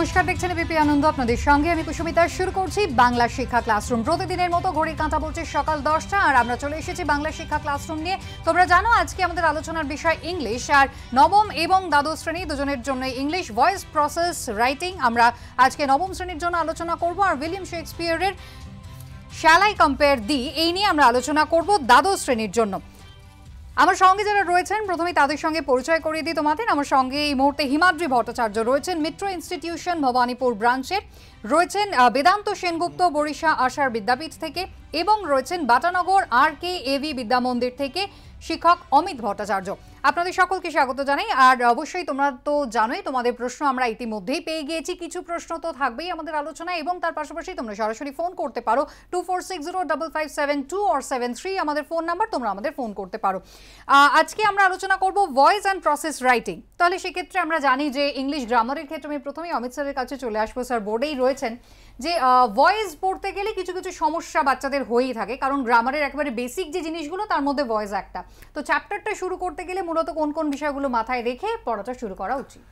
নমস্কার দেখছেন বিপি আনন্দ আপনাদের সঙ্গে আমি কুসুমিতা শুরু করছি বাংলা শিক্ষা ক্লাসরুম প্রতিদিনের মতো ঘড়ি কাঁটা বলছে সকাল দশটা আর আমরা চলে এসেছি বাংলা শিক্ষা ক্লাসরুম নিয়ে তোমরা জানো আজকে আমাদের আলোচনার বিষয় ইংলিশ আর নবম এবং দ্বাদশ শ্রেণী দুজনের জন্য ইংলিশ ভয়েস প্রসেস রাইটিং আমরা আজকে নবম শ্রেণীর জন্য আলোচনা করব আর উইলিয়াম শেক্সপিয়ারের শ্যালাই কম্পেয়ার দি এই নিয়ে আমরা আলোচনা করব দ্বাদশ শ্রেণীর জন্য আমার সঙ্গে যারা রয়েছেন প্রথমে তাদের সঙ্গে পরিচয় করিয়ে দিই তোমাদের আমার সঙ্গে এই মুহূর্তে হিমাদ্রি ভট্টাচার্য রয়েছেন মিত্র ইনস্টিটিউশন ভবানীপুর ব্রাঞ্চের রয়েছেন বেদান্ত সেনগুপ্ত বরিশা আশার বিদ্যাপীঠ থেকে এবং রয়েছেন Batanagar R K AV Vidyamandir থেকে শিক্ষক অমিত ভট্টাচার্য আপনাদের সকলকে স্বাগত জানাই আর অবশ্যই তোমরা তো জানোই তোমাদের প্রশ্ন আমরা ইতিমধ্যেই পেয়ে গিয়েছি কিছু প্রশ্ন তো থাকবেই আমাদের আলোচনা এবং তার পাশাপাশি তোমরা সরাসরি ফোন করতে পারো two four six zero double five seven two or seven three আমাদের ফোন নাম্বার তোমরা আমাদের ফোন করতে পারো আজকে আমরা আলোচনা করব ভয়েস অ্যান্ড প্রসেস রাইটিং তাহলে সেক্ষেত্রে আমরা জানি যে ইংলিশ গ্রামারের ক্ষেত্রে আমি প্রথমেই অমিত স্যারের কাছে চলে আসবো স্যার বোর্ডেই রয়েছেন যে ভয়েস পড়তে গেলে কিছু কিছু সমস্যা বাচ্চাদের হয়েই থাকে কারণ গ্রামারের একেবারে বেসিক যে জিনিসগুলো তার মধ্যে ভয়েস একটা তো চ্যাপ্টারটা শুরু করতে গেলে মূলত কোন কোন বিষয়গুলো মাথায় রেখে পড়াটা শুরু করা উচিত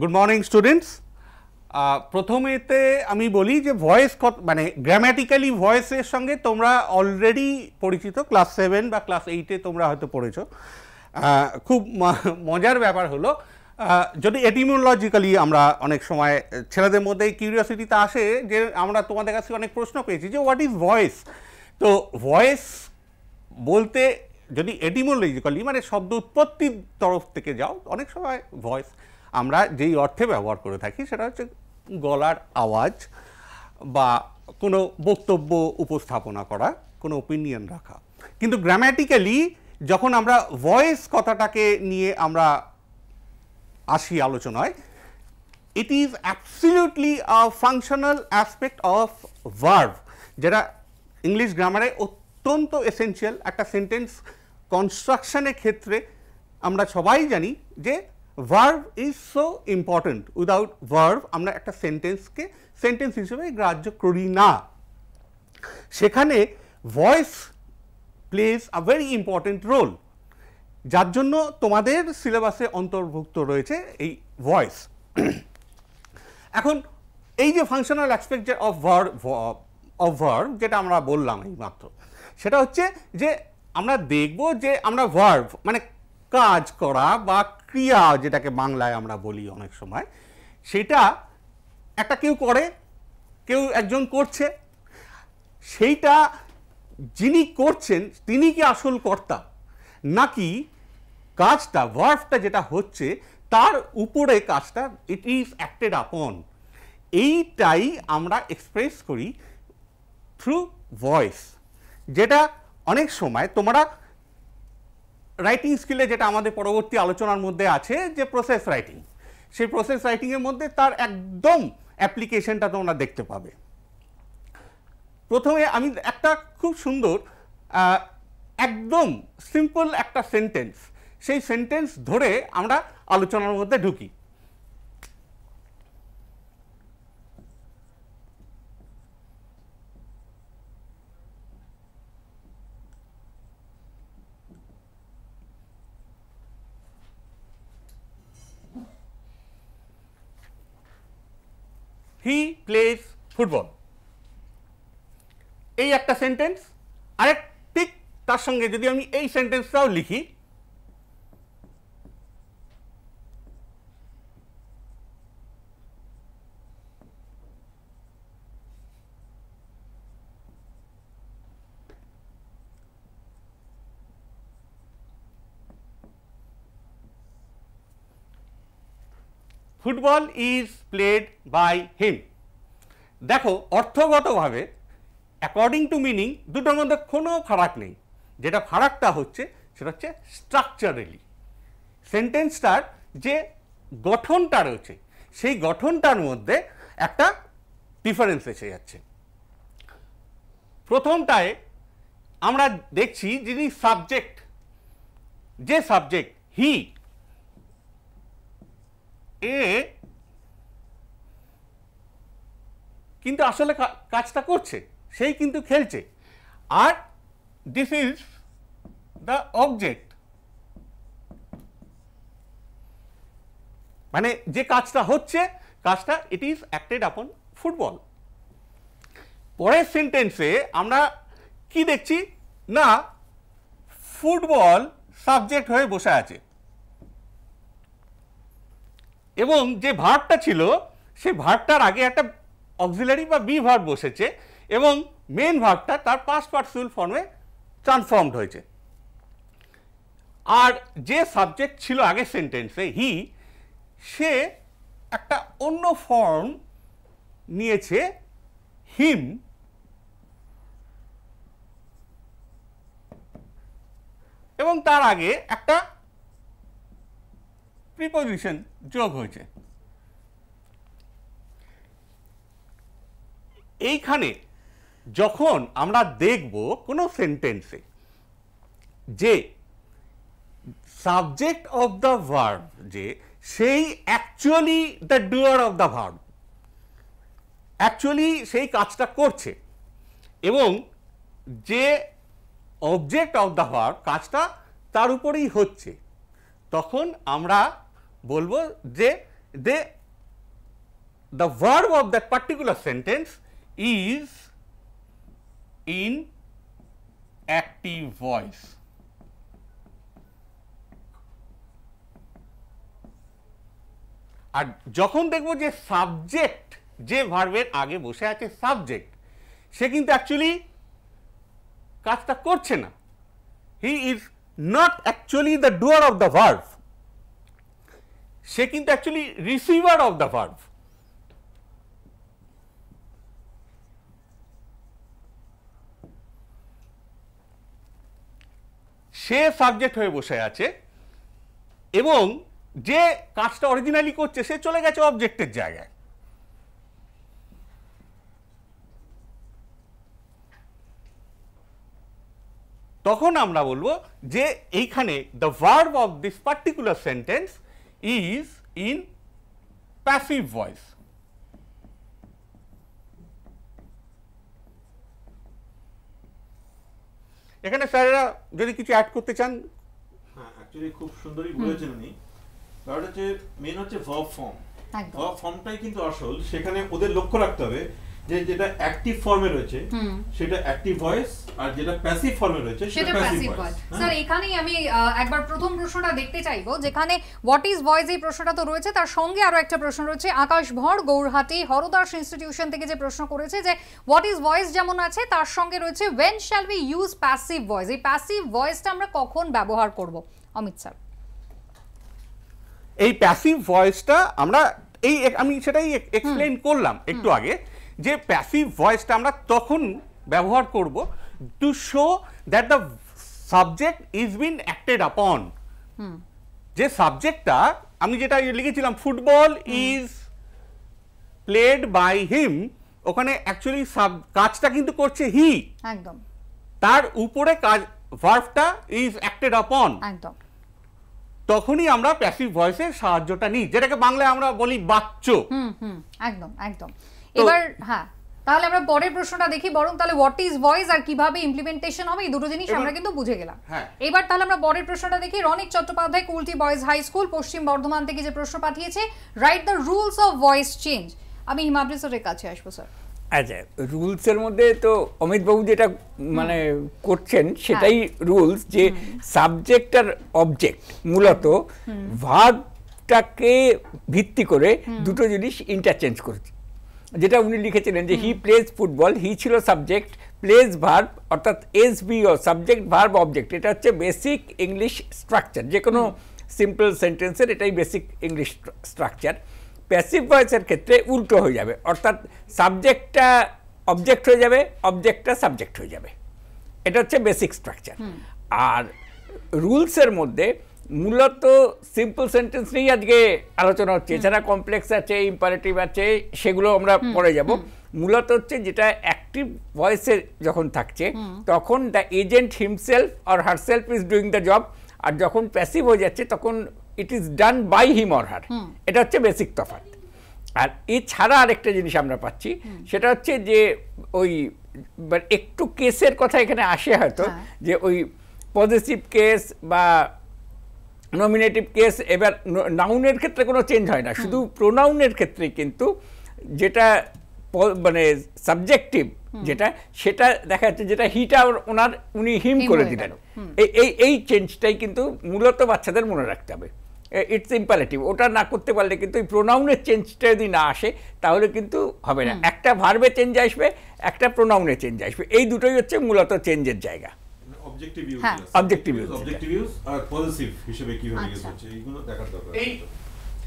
গুড মর্নিং স্টুডেন্টস প্রথমেতে আমি বলি যে ভয়েস মানে গ্রামাটিক্যালি ভয়েসের সঙ্গে তোমরা অলরেডি পরিচিত ক্লাস সেভেন বা ক্লাস এইটে তোমরা হয়তো পড়েছ খুব মজার ব্যাপার হলো যদি এটিমোলজিক্যালি আমরা অনেক সময় ছেলেদের মধ্যে কিউরিয়াসিটিটা আসে যে আমরা তোমাদের কাছে অনেক প্রশ্ন পেয়েছি যে হোয়াট ইজ ভয়েস তো ভয়েস বলতে যদি এটিমোলজিক্যালি মানে শব্দ উৎপত্তির তরফ থেকে যাও অনেক সময় ভয়েস আমরা যেই অর্থে ব্যবহার করে থাকি সেটা হচ্ছে গলার আওয়াজ বা কোনো বক্তব্য উপস্থাপনা করা কোনো ওপিনিয়ন রাখা কিন্তু গ্রাম্যাটিক্যালি যখন আমরা ভয়েস কথাটাকে নিয়ে আমরা আসি আলোচনায় it is absolutely a functional aspect of verb যেটা ইংলিশ গ্রামারে অত্যন্ত এসেন্সিয়াল একটা সেন্টেন্স কনস্ট্রাকশনের ক্ষেত্রে আমরা সবাই জানি যে verb is so important without verb আমরা একটা সেন্টেন্সকে সেন্টেন্স হিসেবে গ্রাহ্য করি না সেখানে voice plays a very important role যার জন্য তোমাদের সিলেবাসে অন্তর্ভুক্ত রয়েছে এই ভয়েস এখন এই যে functional aspect of verb of যেটা আমরা বললাম এই মাত্র সেটা হচ্ছে যে আমরা দেখব যে আমরা ভার্ব মানে কাজ করা বা ক্রিয়া যেটাকে বাংলায় আমরা বলি অনেক সময় সেটা একটা কেউ করে কেউ একজন করছে সেইটা যিনি করছেন তিনি কি আসল কর্তা নাকি কাজটা ওয়ার্ফটা যেটা হচ্ছে তার উপরে কাজটা ইট ইজ অ্যাক্টেড আপন এইটাই আমরা এক্সপ্রেস করি থ্রু ভয়েস যেটা অনেক সময় তোমরা রাইটিং স্কিলে যেটা আমাদের পরবর্তী আলোচনার মধ্যে আছে যে প্রসেস রাইটিং সেই প্রসেস রাইটিংয়ের মধ্যে তার একদম অ্যাপ্লিকেশনটা তোমরা দেখতে পাবে প্রথমে আমি একটা খুব সুন্দর একদম সিম্পল একটা সেন্টেন্স সেই সেন্টেন্স ধরে আমরা আলোচনার মধ্যে ঢুকি হি প্লেস ফুটবল এই একটা সেন্টেন্স আরেক ঠিক তার সঙ্গে যদি আমি এই সেন্টেন্সটাও লিখি football is played by him দেখো অর্থগতভাবে অ্যাকর্ডিং টু মিনিং দুটোর মধ্যে কোনো ফারাক নেই যেটা ফারাকটা হচ্ছে সেটা হচ্ছে স্ট্রাকচারালি সেন্টেন্সটার যে গঠনটা রয়েছে সেই গঠনটার মধ্যে একটা ডিফারেন্স এসে যাচ্ছে প্রথমটায় আমরা দেখছি যিনি সাবজেক্ট যে সাবজেক্ট হি এ কিন্তু আসলে কাজটা করছে সেই কিন্তু খেলছে আর দিস ইজ দ্য অবজেক্ট মানে যে কাজটা হচ্ছে কাজটা it is acted upon football পরের সেন্টেন্সে আমরা কি দেখছি না ফুটবল সাবজেক্ট হয়ে বসে আছে এবং যে ভার্বটা ছিল সে ভার্বটার আগে একটা অক্সিলারি বা বি ভার্ব বসেছে এবং মেন ভার্বটা তার পাস্ট পার্সুয়াল ফর্মে ট্রান্সফর্মড হয়েছে আর যে সাবজেক্ট ছিল আগে সেন্টেন্সে হি সে একটা অন্য ফর্ম নিয়েছে হিম এবং তার আগে একটা প্রিপোজিশন যোগ হয়েছে এইখানে যখন আমরা দেখব কোনো সেন্টেন্সে যে সাবজেক্ট অফ দ্য ভার্ব যে সেই actually the doer of the verb actually সেই কাজটা করছে এবং যে অবজেক্ট অফ দ্য ভার্ব কাজটা তার উপরেই হচ্ছে তখন আমরা বলবো যে they the verb of that particular sentence is in active voice আর যখন দেখব যে সাবজেক্ট যে ভার্বের আগে বসে আছে সাবজেক্ট সে কিন্তু অ্যাকচুয়ালি কাজটা করছে না he is not actually the doer of the verb সে কিন্তু actually receiver of the verb সে সাবজেক্ট হয়ে বসে আছে এবং যে কাজটা অরিজিনালি করছে সে চলে গেছে অবজেক্টের জায়গায় তখন আমরা বলবো যে এইখানে the verb of this particular sentence is in passive voice. এখানে স্যারেরা যদি কিছু অ্যাড করতে চান হ্যাঁ অ্যাকচুয়ালি খুব সুন্দরই বলেছেন উনি ব্যাপারটা হচ্ছে মেন হচ্ছে ভার্ব ফর্ম ভার্ব ফর্মটাই কিন্তু আসল সেখানে ওদের লক্ষ্য রাখতে হবে যে যেটা অ্যাক্টিভ ফর্মে রয়েছে সেটা অ্যাক্টিভ ভয়েস আর যেটা প্যাসিভ ফর্মে রয়েছে সেটা প্যাসিভ ভয়েস স্যার এখানেই আমি একবার প্রথম প্রশ্নটা দেখতে চাইবো যেখানে হোয়াট ইজ ভয়েস এই প্রশ্নটা তো রয়েছে তার সঙ্গে আরো একটা প্রশ্ন রয়েছে আকাশ ভর গৌড়হাটি হরদাস ইনস্টিটিউশন থেকে যে প্রশ্ন করেছে যে হোয়াট ইজ ভয়েস যেমন আছে তার সঙ্গে রয়েছে when shall we use passive voice এই প্যাসিভ ভয়েসটা আমরা কখন ব্যবহার করব অমিত স্যার এই প্যাসিভ ভয়েসটা আমরা এই আমি সেটাই এক্সপ্লেন করলাম একটু আগে যে প্যাসিভ ভয়েসটা আমরা তখন ব্যবহার করব to show that the subject is been acted upon যে সাবজেক্টটা আমি যেটা লিখেছিলাম football is played by him ওখানে অ্যাকচুয়ালি সাব কাজটা কিন্তু করছে হি একদম তার উপরে কাজ ভার্ভটা ইজ অ্যাক্টেড আপন একদম তখনই আমরা প্যাসিভ ভয়েসের সাহায্যটা নিই যেটাকে বাংলায় আমরা বলি বাচ্চ হুম হুম একদম একদম এবার হ্যাঁ তাহলে আমরা পরের প্রশ্নটা দেখি বরং তাহলে হোয়াট ইজ ভয়েস আর কিভাবে ইমপ্লিমেন্টেশন হবে এই দুটো জিনিস আমরা কিন্তু বুঝে গেলাম হ্যাঁ। এবার তাহলে আমরা পরের প্রশ্নটা দেখি Ronik Chattopadhyay Kulti boys high school Paschim Bardhaman থেকে যে প্রশ্ন পাঠিয়েছে write the rules of voice change আমি হিমাদ্রি স্যারের কাছে আসবো স্যার আচ্ছা রুলস এর মধ্যে তো অমিতবাবু যেটা মানে করছেন হ্যাঁ। সেটাই রুলস যে সাবজেক্ট আর অবজেক্ট মূলত ভাগটাকে ভিত্তি করে দুটো জিনিস ইন্টারচেঞ্জ করছে যেটা উনি লিখেছিলেন যে হি প্লেজ ফুটবল হি ছিল সাবজেক্ট প্লেজ ভার্ব অর্থাৎ S VO subject verb object এটা হচ্ছে বেসিক ইংলিশ স্ট্রাকচার যে কোনো সিম্পল সেন্টেন্সের এটাই বেসিক ইংলিশ স্ট্রাকচার প্যাসিভ ভয়েসের ক্ষেত্রে উল্টো হয়ে যাবে অর্থাৎ সাবজেক্টটা অবজেক্ট হয়ে যাবে অবজেক্টটা সাবজেক্ট হয়ে যাবে এটা হচ্ছে বেসিক স্ট্রাকচার আর রুলসের মধ্যে মূলত সিম্পল সেন্টেন্স নিয়েই আজকে আলোচনা হচ্ছে এছাড়া কমপ্লেক্স আছে ইম্পারেটিভ আছে সেগুলো আমরা পরে যাব মূলত হচ্ছে যেটা অ্যাক্টিভ ভয়েসে যখন থাকছে তখন দ্য এজেন্ট হিমসেলফ আর herself is doing the job আর যখন প্যাসিভ হয়ে যাচ্ছে তখন it is done by him or her এটা হচ্ছে বেসিক তফাৎ আর এছাড়া আরেকটা জিনিস আমরা পাচ্ছি সেটা হচ্ছে যে ওই একটু কেসের কথা এখানে আসে হয়তো হ্যাঁ। যে ওই পজিটিভ কেস বা নমিনেটিভ কেস এবার নাউনের ক্ষেত্রে কোনো চেঞ্জ হয় না শুধু প্রোনাউনের ক্ষেত্রে কিন্তু যেটা মানে সাবজেক্টিভ যেটা সেটা দেখা যাচ্ছে যেটা হিটা ওনার উনি হিম করে দিলেন এই এই চেঞ্জটাই কিন্তু মূলত বাচ্চাদের মনে রাখতে হবে ইটস ইম্পারেটিভ ওটা না করতে পারলে কিন্তু এই প্রোনাউনের চেঞ্জটা যদি না আসে তাহলে কিন্তু হবে না একটা ভার্বে চেঞ্জ আসবে একটা প্রোনাউনে চেঞ্জ আসবে এই দুটোই হচ্ছে মূলত চেঞ্জের জায়গা অবজেক্টিভ ইউজ হ্যাঁ অবজেক্টিভ ইউজ অবজেক্টিভ ইউজ আর পজিটিভ হিসেবে কিভাবে ইউজ আচ্ছা। হচ্ছে এইগুলো দেখার দরকার এই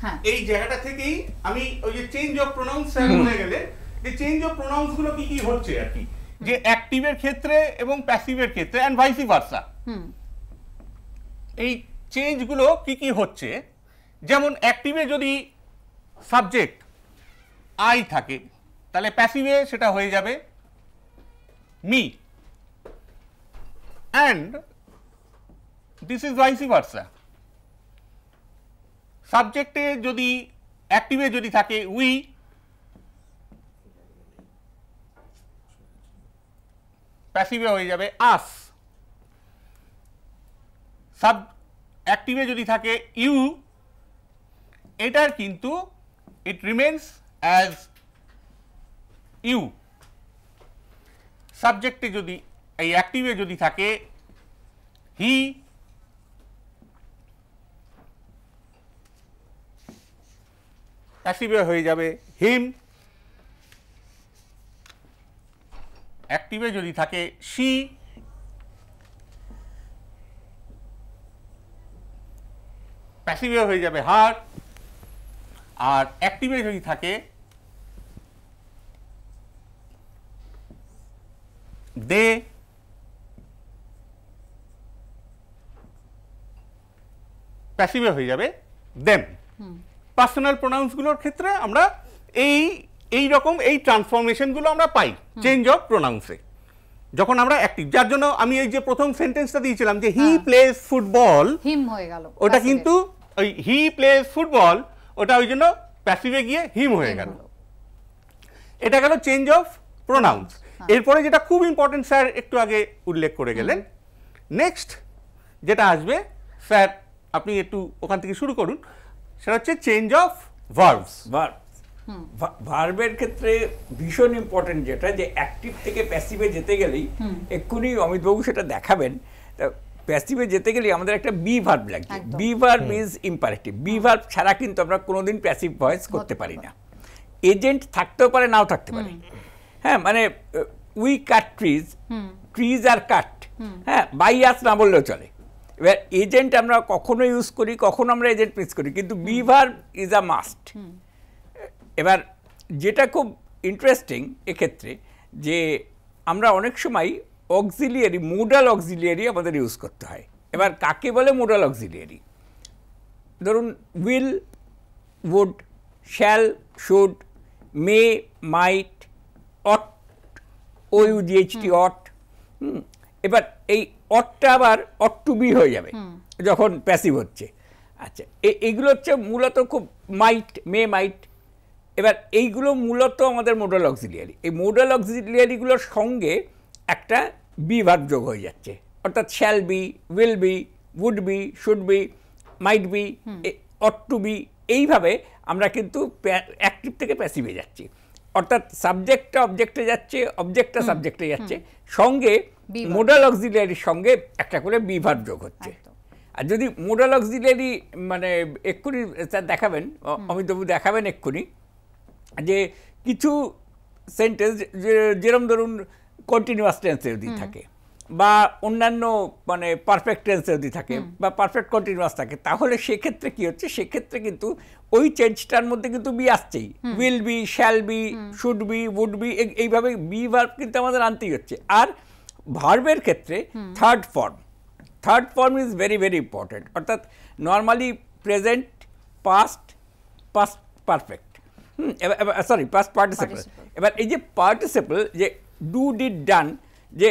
হ্যাঁ এই জায়গাটা থেকেই আমি ওই যে চেঞ্জ অফ প্রোনাউন্স হয়ে গেলে যে চেঞ্জ অফ প্রোনাউন্স গুলো কি কি হচ্ছে আর কি যে অ্যাক্টিভের ক্ষেত্রে এবং প্যাসিভের ক্ষেত্রে অ্যান্ড ভাইসি ভার্সা এই চেঞ্জ গুলো কি কি হচ্ছে যেমন অ্যাক্টিভে যদি সাবজেক্ট আই থাকে তাহলে প্যাসিভে সেটা হয়ে যাবে me and this is vice versa সাবজেক্টে যদি অ্যাক্টিভে যদি থাকে উই প্যাসিভে হয়ে যাবে আস সাব অ্যাক্টিভে যদি থাকে ইউ এটার কিন্তু ইট রিমেন্স অ্যাজ ইউ সাবজেক্টে যদি এই অ্যাক্টিভে যদি থাকে হি অ্যাক্টিভে হয়ে যাবে হিম অ্যাক্টিভে যদি থাকে সি প্যাসিভে হয়ে যাবে হার আর অ্যাক্টিভে যদি থাকে দে প্যাসিভে হয়ে যাবে দেন পার্সোনাল প্রোনাউন্সগুলোর ক্ষেত্রে আমরা এই এই রকম এই ট্রান্সফরমেশনগুলো আমরা পাই চেঞ্জ অফ প্রোনাউন্সে যখন আমরা অ্যাক্টিভ যার জন্য আমি এই যে প্রথম সেন্টেন্সটা দিয়েছিলাম যে হি প্লেস ফুটবল হিম হয়ে গেল ওটা কিন্তু ওই হি প্লেস ফুটবল ওটা ওই জন্য প্যাসিভে গিয়ে হিম হয়ে গেল এটা গেল চেঞ্জ অফ প্রোনাউন্স এরপরে যেটা খুব ইম্পর্টেন্ট স্যার একটু আগে উল্লেখ করে গেলেন নেক্সট যেটা আসবে স্যার আপনি একটু ওখান থেকে শুরু করুন সেটা হচ্ছে চেঞ্জ অফ ভার্বস ভার্বের ক্ষেত্রে ভীষণ ইম্পর্টেন্ট যেটা যে অ্যাক্টিভ থেকে প্যাসিভে যেতে গেলেই এক্ষুনি অমিতবাবু সেটা দেখাবেন তা প্যাসিভে যেতে গেলে আমাদের একটা বি ভার্ব লাগবে be verb is imperative be verb ছাড়া কিন্তু আমরা কোনোদিন প্যাসিভ ভয়েস করতে পারি না এজেন্ট থাকতেও পারে নাও থাকতে পারে হ্যাঁ মানে উই কাট ট্রিজ ট্রিজ আর কাট হ্যাঁ বাই আস না বললেও চলে এবার এজেন্ট আমরা কখনো ইউজ করি কখনো আমরা এজেন্ট মিস করি কিন্তু বিভার ইজ আ মাস্ট এবার যেটা খুব ইন্টারেস্টিং এক্ষেত্রে যে আমরা অনেক সময় অক্সিলিয়ারি মোডাল অক্সিলিয়ারি আমাদের ইউজ করতে হয় এবার কাকে বলে মোডাল অক্সিলিয়ারি ধরুন will would shall should may might ought O U G HT ought এবার এই অটটা আবার অট টু বি হয়ে যাবে যখন প্যাসিভ হচ্ছে আচ্ছা এইগুলো হচ্ছে মূলত খুব মাইট মে মাইট এবার এইগুলো মূলত আমাদের মোডাল অক্সিলিয়ারি এই মোডাল অক্সিলিয়ারিগুলোর সঙ্গে একটা বি ভার যোগ হয়ে যাচ্ছে অর্থাৎ shall be will be would be should be might be ought to be এইভাবে আমরা কিন্তু অ্যাক্টিভ থেকে প্যাসিভে যাচ্ছি অর্থাৎ সাবজেক্টটা অবজেক্টে যাচ্ছে অবজেক্টটা সাবজেক্টে যাচ্ছে সঙ্গে মোডাল অক্সিলারির সঙ্গে একটা করে বিভার যোগ হচ্ছে আর যদি মোডাল অক্সিলারি মানে এক্ষুনি দেখাবেন অমিতবাবু দেখাবেন এক্ষুনি যে কিছু সেন্টেন্স যেরকম ধরুন কন্টিনিউয়াস টেন্সে যদি থাকে বা অন্যান্য মানে পারফেক্ট টেন্সে যদি থাকে বা পারফেক্ট কন্টিনিউয়াস থাকে তাহলে সেক্ষেত্রে কি হচ্ছে সেক্ষেত্রে কিন্তু ওই চেঞ্জটার মধ্যে কিন্তু বি আসছেই will be shall be should be would be এইভাবে বি ভার্ব কিন্তু আমাদের আনতেই হচ্ছে আর ভার্বের ক্ষেত্রে third form third form is very very important অর্থাৎ normally present past past perfect hmm sorry past participle এবার এই যে পার্টিসিপাল যে ডু ডিড ডান যে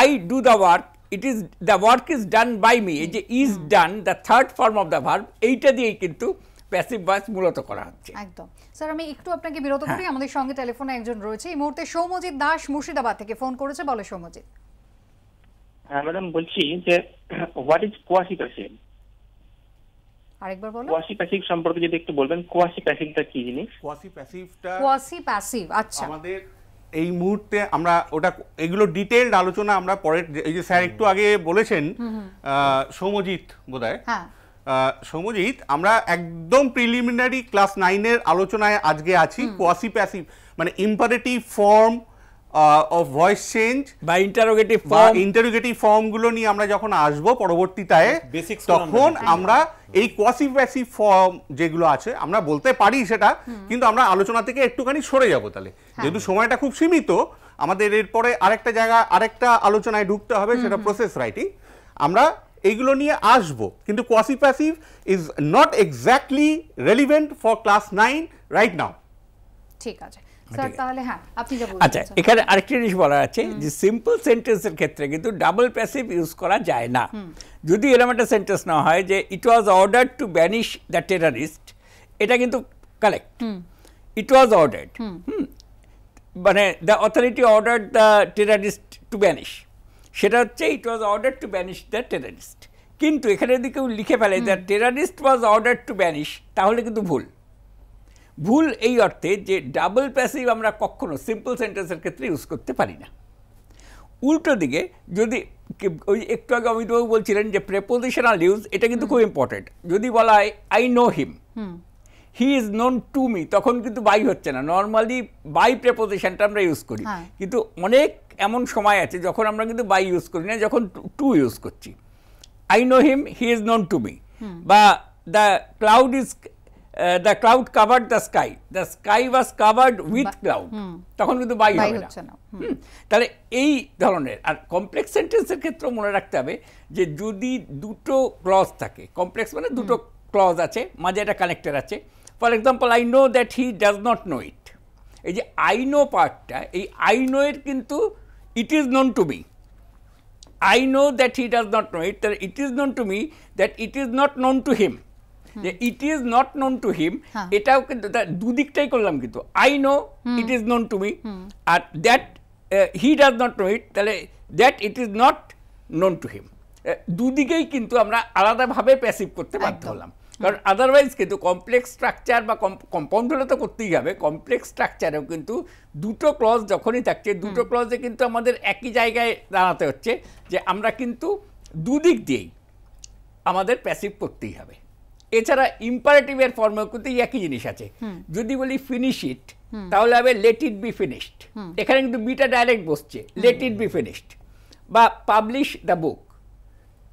I do the work it is the work is done by me এই যে is done the third form of the verb এইটা দিয়েই কিন্তু প্যাসিভ ভয়েস মূলত করা হচ্ছে একদম স্যার আমি একটু আপনাকে বিরত হ্যাঁ। করি আমাদের সঙ্গে টেলিফোনে একজন রয়েছে এই মুহূর্তে সৌমজিৎ দাস মুর্শিদাবাদ থেকে ফোন করেছে বলে সৌমজিৎ হ্যাঁ, ম্যাডাম বলছি যে হোয়াট ইজ কোয়াসি প্যাসিভ আরেকবার বলো কোয়াসি প্যাসিভ সম্পর্কে যদি একটু বলবেন কোয়াসি প্যাসিভটা কি জিনিস কোয়াসি প্যাসিভটা কোয়াসি প্যাসিভ আচ্ছা আমাদের এই মুহূর্তে আমরা ওটা এগুলো ডিটেইলড আলোচনা আমরা পরে এই যে স্যার একটু আগে বলেছেন সৌমজিৎ বোধহয় হ্যাঁ সৌমজিৎ আমরা একদম প্রিলিমিনারি ক্লাস নাইনের আলোচনায় আজকে আছি কোয়াসি প্যাসিভ মানে imperative form of voice change বা ইন্টারোগেটিভ ফর্ম ইন্টারোগেটিভ ফর্মগুলো নিয়ে আমরা যখন আসব পরবর্তীতায় মানে তখন আমরা এই কোয়াসি প্যাসিভ ফর্ম যেগুলো আছে আমরা বলতে পারি সেটা কিন্তু আমরা আলোচনা থেকে একটুখানি সরে যাব তাহলে হ্যাঁ। যেহেতু সময়টা খুব সীমিত আমাদের এরপরে আরেকটা জায়গা আরেকটা আলোচনায় ঢুকতে হবে সেটা প্রসেস রাইটিং আমরা এইগুলো নিয়ে আসব কিন্তু quasi passive is not exactly relevant for class nine right now ঠিক আছে হ্যাঁ, হ্যাঁ, আচ্ছা এখানে আরেকটি জিনিস বলার আছে যে সিম্পল সেন্টেন্সের ক্ষেত্রে কিন্তু ডাবল প্যাসিভ ইউজ করা যায় না যদি এরম একটা সেন্টেন্স না হয় যে it was order to banish the terrorist এটা কিন্তু কালেক্ট ইট ওয়াজ অর্ডার্ড মানে the authority order the terrorist to banish সেটা হচ্ছে it was order to banish the terrorist কিন্তু এখানে যদি কেউ লিখে ফেলে the terrorist was order to banish তাহলে কিন্তু ভুল ভুল এই অর্থে যে ডাবল প্যাসিভ আমরা কখনো সিম্পল সেন্টেন্সের ক্ষেত্রে ইউজ করতে পারি না উল্টো দিকে যদি ওই একটু আগে অমিতবাবু বলছিলেন যে প্রেপোজিশনাল ইউজ এটা কিন্তু খুব ইম্পর্টেন্ট যদি বলা হয় I know him he is known to me তখন কিন্তু বাই হচ্ছে না নর্মালি বাই প্রেপোজিশনটা আমরা ইউজ করি হ্যাঁ। কিন্তু অনেক এমন সময় আছে যখন আমরা কিন্তু বাই ইউজ করি না যখন টু ইউজ করছি I know him he is known to me বা the cloud is the cloud covered the sky the sky was covered with cloud তখন কিন্তু বাই হবে না তাহলে এই ধরনের আর কমপ্লেক্স সেন্টেন্সের ক্ষেত্রে মনে রাখতে হবে যে যদি দুটো ক্লজ থাকে কমপ্লেক্স মানে দুটো ক্লজ আছে মাঝে একটা কানেক্টার আছে for example I know that he does not know it এই যে আই নো পার্টটা এই আই নো এর কিন্তু it is known to me. I know that he does not know it. It is known to me that it is not known to him. যে it is not known to him এটাও কিন্তু দুদিকটাই করলাম কিন্তু I know it is known to me আর that he does not know it তাহলে that it is not known to him দুদিকেই কিন্তু আমরা আলাদাভাবে প্যাসিভ করতে বাধ্য হলাম কারণ আদারওয়াইজ কিন্তু কমপ্লেক্স স্ট্রাকচার বা কম্পাউন্ড হলে তো করতেই হবে কমপ্লেক্স স্ট্রাকচারেও কিন্তু দুটো ক্লজ যখনই থাকছে দুটো ক্লজে কিন্তু আমাদের একই জায়গায় দাঁড়াতে হচ্ছে যে আমরা কিন্তু দুদিক দিয়েই আমাদের প্যাসিভ করতেই হবে এছাড়া ইম্পারেটিভের ফর্মেও কিন্তু একই জিনিস আছে যদি বলি ফিনিশ ইট তাহলে হবে লেট ইট বি ফিনিশড এখানে কিন্তু বিটা ডাইরেক্ট বসছে লেট ইট বি ফিনিশড বা পাবলিশ দ্য বুক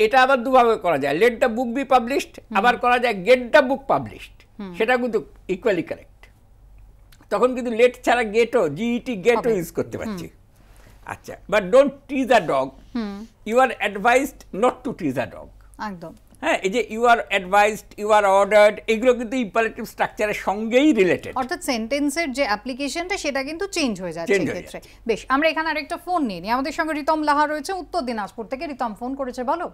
এটা আবার দুভাবে করা যায় let the book be published আবার করা যায় গেট দ্য বুক পাবলিশড সেটা কিন্তু ইকুয়ালি কারেক্ট তখন কিন্তু লেট ছাড়া গেটও জিইটি গেটও ইউজ করতে পারছি আচ্ছা but don't tease a dog you are advised not to tease a dog একদম হ্যাঁ এই যে you are advised you are ordered এগুলো কিন্তু ইম্পারেটিভ স্ট্রাকচারের সঙ্গেই রিলেটেড অর্থাৎ সেন্টেন্সের যে অ্যাপ্লিকেশনটা সেটা কিন্তু চেঞ্জ হয়ে যাচ্ছে ক্ষেত্রে বেশ আমরা এখানে আরেকটা ফোন নিয়ে নিই আমাদের সঙ্গে রিতম লাহা রয়েছে উত্তর দিনাজপুর থেকে রিতম ফোন করেছে বলো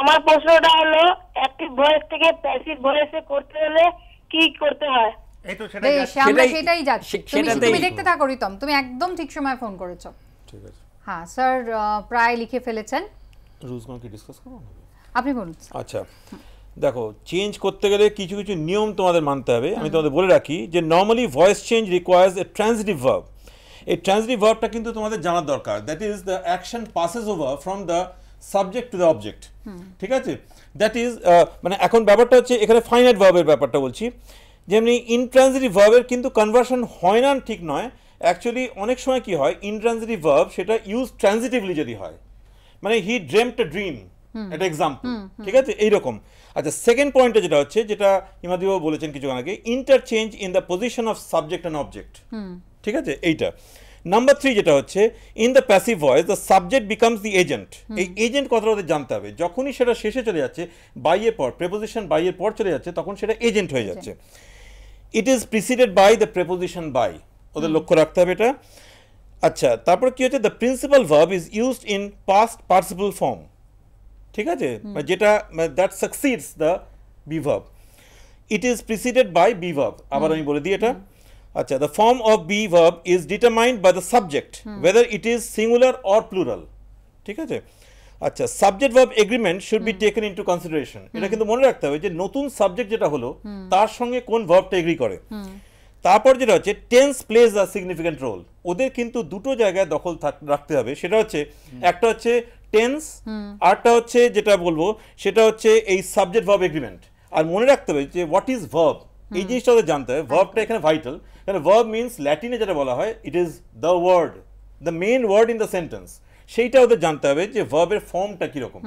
আমার প্রশ্নটা হলো অ্যাক্টিভ ভয়েস থেকে প্যাসিভ ভয়েসে করতে হলে কি করতে হয় হ্যাঁ, আচ্ছা দেখো চেঞ্জ করতে গেলে কিছু কিছু নিয়ম তোমাদের মানতে হবে আমি তোমাদের বলে রাখি যে ভয়েস চেঞ্জ কিন্তু তোমাদের জানার দরকার that is action over from the subject to the object ঠিক আছে দ্যাট ইজ uh, মানে এখন ব্যাপারটা হচ্ছে এখানে ফাইনাইট ভার্বের ব্যাপারটা বলছি যেমনি ইনট্রান্সিটিভ ভার্বের কিন্তু কনভার্সন হয় না ঠিক নয় অ্যাকচুয়ালি অনেক সময় কি হয় ইনট্রান্সিটিভ ভার্ব সেটা ইউজ ট্রানজিটিভলি যদি হয় মানে he dreamed a dream at example ঠিক আছে এইরকম আচ্ছা সেকেন্ড পয়েন্টে যেটা হচ্ছে যেটা হিমাদিবাবু বলেছেন কিছুক্ষণ আগে interchange in the position of subject and object ঠিক আছে এইটা নাম্বার থ্রি যেটা হচ্ছে in the passive voice the subject becomes the agent এই এজেন্ট কথাটা ওদের জানতে হবে যখনই সেটা শেষে চলে যাচ্ছে বাইয়ের পর প্রেপোজিশন বাইয়ের পর চলে যাচ্ছে তখন সেটা এজেন্ট হয়ে যাচ্ছে it is preceded by the preposition by ওদের লক্ষ্য রাখতে হবে এটা আচ্ছা তারপর কি হচ্ছে the principal verb is used in past participle form ঠিক আছে মানে যেটা দ্যাট সাকসিডস দ্য বিভাব ইট ইজ প্রিসিডেড বাই বিভাব আবার আমি বলে দিই এটা আচ্ছা the form of be verb is determined by the subject whether it is singular or plural ঠিক আছে আচ্ছা subject verb agreement should be taken into consideration এটা কিন্তু মনে রাখতে হবে যে নতুন সাবজেক্ট যেটা হলো তার সঙ্গে কোন ভার্বটা এগ্রি করে তারপর যেটা হচ্ছে tense plays the significant role ওদের কিন্তু দুটো জায়গায় দখল রাখতে হবে সেটা হচ্ছে একটা হচ্ছে টেন্স আরটা হচ্ছে যেটা বলবো সেটা হচ্ছে এই সাবজেক্ট ভার্ব এগ্রিমেন্ট আর মনে রাখতে হবে যে হোয়াট ইজ ভার্ব এই জিনিসটা ওদের জানতে হবে ভার্বটা এখানে ভাইটাল কারণ ভার্ব মিনস ল্যাটিনে যেটা বলা হয় it is the word the main word in the sentence সেইটা ওদের জানতে হবে যে ভার্বের ফর্মটা কীরকম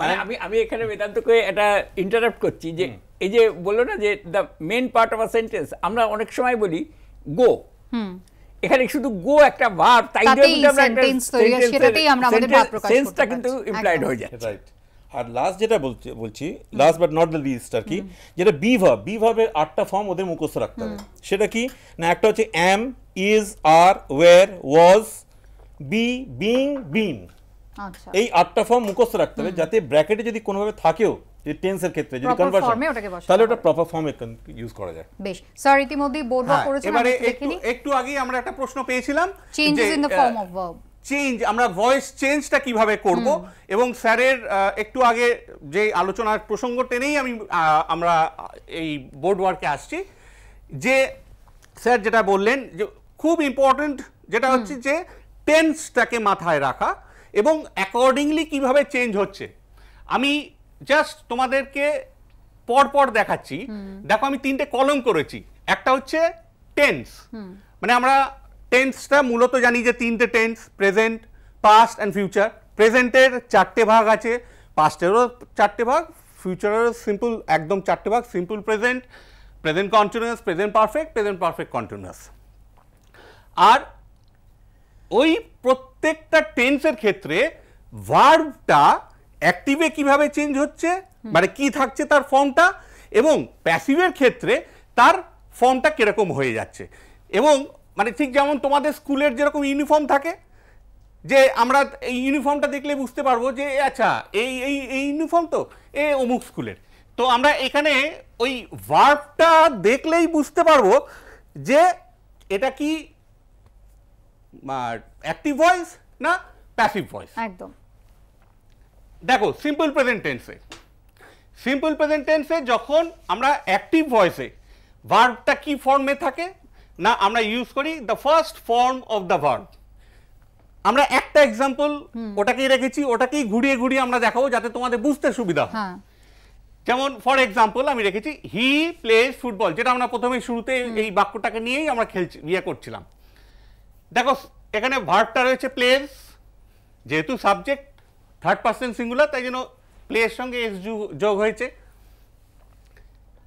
মানে আমি আমি এখানে বেদান্ত করে এটা ইন্টারাপ্ট করছি যে এই যে বললো না যে the main part of a sentence আমরা অনেক সময় বলি গো এখানে শুধু গো একটা ভার্ব তাই জন্য আমরা একটা সেন্টেন্সটাই আমরা আমাদের ভাব প্রকাশ করতে সেন্সটা কিন্তু ইমপ্লাইড হয়ে যায় রাইট আর লাস্ট যেটা বলছি বলছি last but not the least আর কি যেটা বি ভাব বি ভাবের আটটা ফর্ম ওদের মুখস্থ রাখতে হবে সেটা কি না একটা হচ্ছে am is are were was be being been এই আটটা ফর্ম মুখস্থ রাখতে হবে যাতে ব্র্যাকেটে যদি কোনোভাবে থাকেও টেন্সের ক্ষেত্রে যদি কনভার্সন তাহলে ওটা প্রপার ফর্মে ইউজ করা যায় বেশ স্যার ইতিমধ্যে বোর্ড বা এবারে একটু আগেই আমরা একটা প্রশ্ন পেয়েছিলাম changes in the form of verb change আমরা ভয়েস চেঞ্জটা কিভাবে করব এবং স্যারের একটু আগে যে আলোচনার প্রসঙ্গ টেনেই আমি আমরা এই বোর্ড ওয়ার্কে আসছি যে স্যার যেটা বললেন যে খুব ইম্পর্টেন্ট যেটা হচ্ছে যে টেন্সটাকে মাথায় রাখা এবং অ্যাকর্ডিংলি কিভাবে চেঞ্জ হচ্ছে আমি জাস্ট তোমাদেরকে পরপর দেখাচ্ছি দেখো আমি তিনটে কলম করেছি একটা হচ্ছে টেন্স মানে আমরা টেন্সটা মূলত জানি যে তিনটে tense present past and future প্রেজেন্টের চারটে ভাগ আছে পাস্টেরও চারটে ভাগ ফিউচারেরও সিম্পল একদম চারটে ভাগ simple present present continuous present perfect present perfect continuous আর ওই প্রত্যেকটা টেন্সের ক্ষেত্রে ভার্বটা অ্যাক্টিভে কিভাবে চেঞ্জ হচ্ছে মানে কি থাকছে তার ফর্মটা এবং প্যাসিভের ক্ষেত্রে তার ফর্মটা কীরকম হয়ে যাচ্ছে এবং মানে ঠিক যেমন তোমাদের স্কুলের যেরকম ইউনিফর্ম থাকে যে আমরা এই ইউনিফর্মটা দেখলে বুঝতে পারবো যে আচ্ছা এই এই এই ইউনিফর্ম তো এ অমুক স্কুলের তো আমরা এখানে ওই ভার্বটা দেখলেই বুঝতে পারবো যে এটা কি অ্যাক্টিভ ভয়েস না প্যাসিভ ভয়েস একদম দেখো সিম্পল প্রেজেন্টেন্সে সিম্পল প্রেজেন্টেন্সে যখন আমরা অ্যাক্টিভ ভয়েসে ভার্বটা কি ফর্মে থাকে না আমরা ইউজ করি the first form of the verb আমরা একটা এক্সাম্পল ওটাকেই রেখেছি ওটাকেই ঘুরিয়ে ঘুরিয়ে আমরা দেখাবো যাতে তোমাদের বুঝতে সুবিধা হয় হ্যাঁ। যেমন ফর এক্সাম্পল আমি রেখেছি হি প্লেস ফুটবল যেটা আমরা প্রথমে শুরুতে এই বাক্যটাকে নিয়েই আমরা খেলছি ইয়ে করছিলাম দেখো এখানে ভার্বটা রয়েছে প্লেস যেহেতু সাবজেক্ট থার্ড পার্সন সিঙ্গুলার তাই জন্য প্লেয়ের সঙ্গে এস যোগ হয়েছে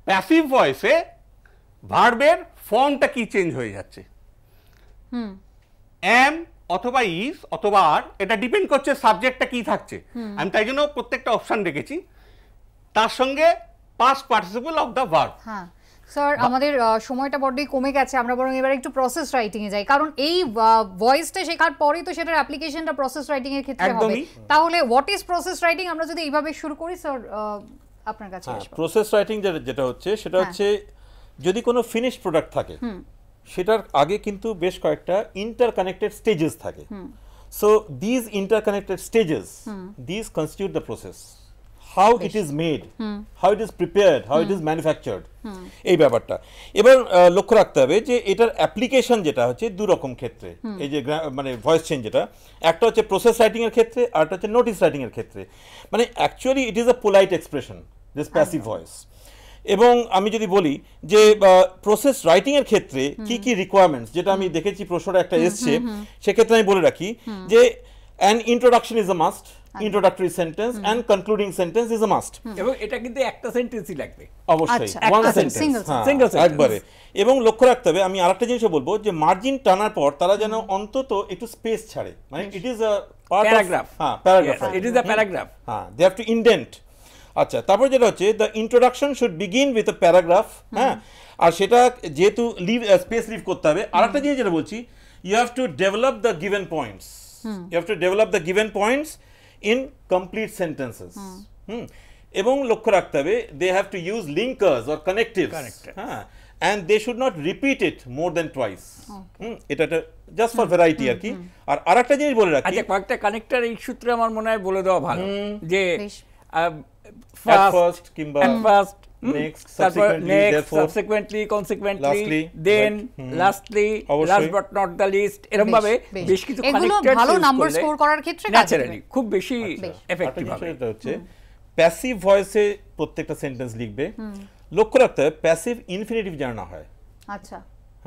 প্যাসিভ ভয়েসে ভার্বের ফর্মটা কি চেঞ্জ হয়ে যাচ্ছে এম অথবা ইজ অথবা আর এটা ডিপেন্ড করছে সাবজেক্টটা কি থাকছে আমি তাই জন্য প্রত্যেকটা অপশন রেখেছি তার সঙ্গে past participle of the verb sir আমাদের সময়টা বড্ডই কমে গেছে আমরা বরং এবার একটু প্রসেস রাইটিং এ যাই কারণ এই ভয়েসটা শেখার পরেই তো সেটার অ্যাপ্লিকেশনটা প্রসেস রাইটিং এর ক্ষেত্রে হবে তাহলে হোয়াট ইজ প্রসেস রাইটিং আমরা যদি এইভাবে শুরু করি স্যার আপনার কাছে প্রসেস হ্যাঁ, রাইটিং যেটা হচ্ছে সেটা হ্যাঁ। হচ্ছে যদি কোনো ফিনিশ প্রোডাক্ট থাকে সেটার আগে কিন্তু বেশ কয়েকটা ইন্টারকানেক্টেড স্টেজেস থাকে so these interconnected stages these constitute the process how it is made how it is prepared how it is manufactured এই ব্যাপারটা এবার লক্ষ্য রাখতে হবে যে এটার অ্যাপ্লিকেশন যেটা হচ্ছে দু রকম ক্ষেত্রে এই যে মানে ভয়েস চেঞ্জ যেটা একটা হচ্ছে প্রসেস রাইটিংয়ের ক্ষেত্রে আরটা হচ্ছে নোটিস রাইটিংয়ের ক্ষেত্রে মানে actually it is a polite expression this passive voice এবং আমি যদি বলি যে প্রসেস রাইটিং এর ক্ষেত্রে কি কি রিকোয়ারমেন্টস যেটা আমি দেখেছি প্রশ্নটা একটা এসছে সেক্ষেত্রে আমি বলে রাখি যে an introduction is a must introductory sentence and concluding sentence is a must এবং এটা কিন্তু একটা সেন্টেন্সই লাগবে অবশ্যই ওয়ান সেন্টেন্স সিঙ্গেল একবারে এবং লক্ষ্য রাখতে হবে আমি আরেকটা জিনিসও বলবো যে মার্জিন টানার পর তারা যেন অন্তত একটু স্পেস ছাড়ে মানে ইট ইজ আ প্যারাগ্রাফ হ্যাঁ paragraph it is a paragraph হ্যাঁ দে হ্যাভ টু ইনডেন্ট আচ্ছা তারপর যেটা হচ্ছে the introduction should begin with a paragraph হ্যাঁ আর সেটা যেহেতু লিভ স্পেস লিভ করতে হবে আর একটা জিনিস যেটা বলছি you have to develop the given points you have to develop the given points in complete sentences hmm এবং লক্ষ্য রাখতে হবে they have to use linkers or connective হ্যাঁ and they should not repeat it more than twice এটা একটা just for variety আর কি আর আরেকটা জিনিস বলে রাখি আচ্ছা কয়েকটা কানেক্টার এই সূত্রে আমার মনে হয় বলে দেওয়া ভালো যে ফার্স্ট কিংবা first next subsequently consequently then lastly last but not the least এরকম ভাবে বেশ কিছু এগুলো ভালো নাম্বার স্কোর করার ক্ষেত্রে ন্যাচারালি খুব বেশি এফেক্টিভ আচ্ছা। হবে প্যাসিভ ভয়েসে প্রত্যেকটা সেন্টেন্স লিখবে লক্ষ্য রাখতে হবে প্যাসিভ ইনফিনিটিভ যেন না হয় আচ্ছা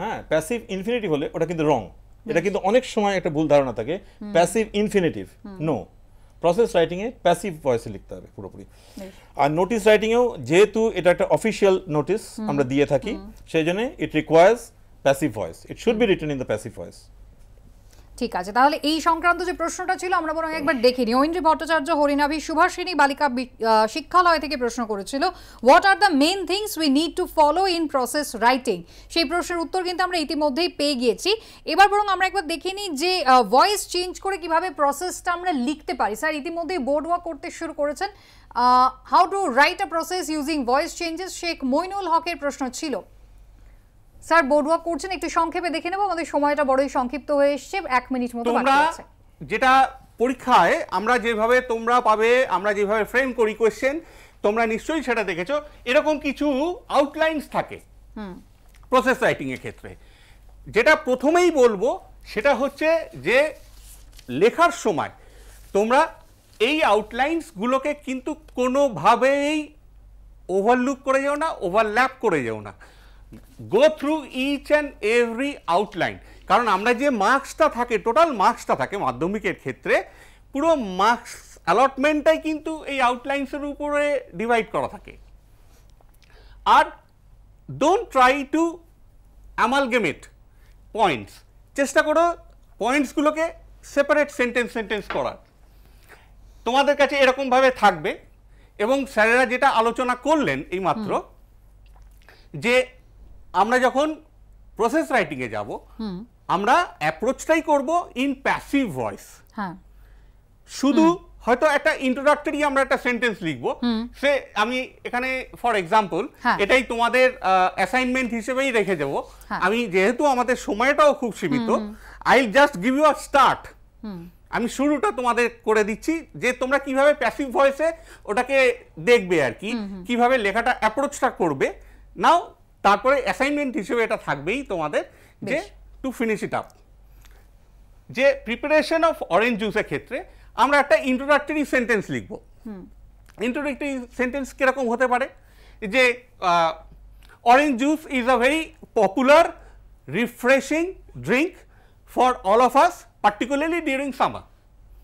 হ্যাঁ প্যাসিভ ইনফিনিটিভ হলে ওটা কিন্তু রং এটা কিন্তু অনেক সময় একটা ভুল ধারণা থাকে প্যাসিভ ইনফিনিটিভ নো প্রসেস রাইটিংয়ে প্যাসিভ ভয়েসে লিখতে হবে পুরোপুরি আর নোটিস রাইটিংয়েও যেহেতু এটা একটা অফিসিয়াল নোটিস আমরা দিয়ে থাকি সেই জন্য it requires passive voice it should be written in the passive voice ঠিক আছে তাহলে এই সংক্রান্ত যে প্রশ্নটা ছিল আমরা বরং একবার দেখিনি নিই ঐন্দ্রী ভট্টাচার্য হরিনাভি সুভাষিনী বালিকা শিক্ষালয় থেকে প্রশ্ন করেছিল what are the main things we need to follow in process writing সেই প্রশ্নের উত্তর কিন্তু আমরা ইতিমধ্যেই পেয়ে গিয়েছি এবার বরং আমরা একবার দেখে নিই যে ভয়েস চেঞ্জ করে কিভাবে প্রসেসটা আমরা লিখতে পারি স্যার ইতিমধ্যেই বোর্ড ওয়াক করতে শুরু করেছেন how to write a process using voice changes Sheikh Moinul হকের প্রশ্ন ছিল স্যার বোর্ডওয়াক করছেন একটু সংক্ষেপে দেখে নেব আমাদের সময়টা বড়ই সংক্ষিপ্ত হয়ে এসছে এক মিনিট মতো বাকি আছে যেটা পরীক্ষায় আমরা যেভাবে তোমরা পাবে আমরা যেভাবে ফ্রেম করি কোয়েশ্চেন তোমরা নিশ্চয়ই সেটা দেখেছো এরকম কিছু আউটলাইনস থাকে প্রসেস রাইটিংয়ের ক্ষেত্রে যেটা প্রথমেই বলবো সেটা হচ্ছে যে লেখার সময় তোমরা এই আউটলাইনসগুলোকে কিন্তু কোনোভাবেই ওভারলুক করে যাও না ওভারল্যাপ করে যাও না go through each and every outline কারণ আমরা যে মার্কসটা থাকে টোটাল মার্কসটা থাকে মাধ্যমিকের ক্ষেত্রে পুরো মার্কস অ্যালটমেন্টটাই কিন্তু এই আউটলাইন্সের উপরে ডিভাইড করা থাকে আর don't try to amalgamate points চেষ্টা করো পয়েন্টসগুলোকে সেপারেট সেন্টেন্স সেন্টেন্স করার তোমাদের কাছে এরকমভাবে থাকবে এবং স্যারেরা যেটা আলোচনা করলেন এই মাত্র যে আমরা যখন প্রসেস রাইটিংয়ে যাব আমরা অ্যাপ্রোচটাই করব ইন প্যাসিভ ভয়েস শুধু হয়তো একটা ইন্ট্রোডাক্টরি আমরা একটা সেন্টেন্স লিখব সে আমি এখানে ফর এক্সাম্পল হ্যাঁ। এটাই তোমাদের অ্যাসাইনমেন্ট হিসেবেই রেখে দেব হ্যাঁ। আমি যেহেতু আমাদের সময়টাও খুব সীমিত I just give you a start আমি শুরুটা তোমাদের করে দিচ্ছি যে তোমরা কিভাবে প্যাসিভ ভয়েসে ওটাকে দেখবে আর কি কিভাবে লেখাটা অ্যাপ্রোচটা করবে নাও তারপরে অ্যাসাইনমেন্ট হিসেবে এটা থাকবেই তোমাদের যে টু ফিনিশ ইট আপ যে প্রিপারেশন অফ অরেঞ্জ জুসের ক্ষেত্রে আমরা একটা ইন্ট্রোডাক্টরি সেন্টেন্স লিখব ইন্ট্রোডাক্টরি সেন্টেন্স কীরকম হতে পারে যে orange juice is a very popular refreshing drink for all of us particularly during summer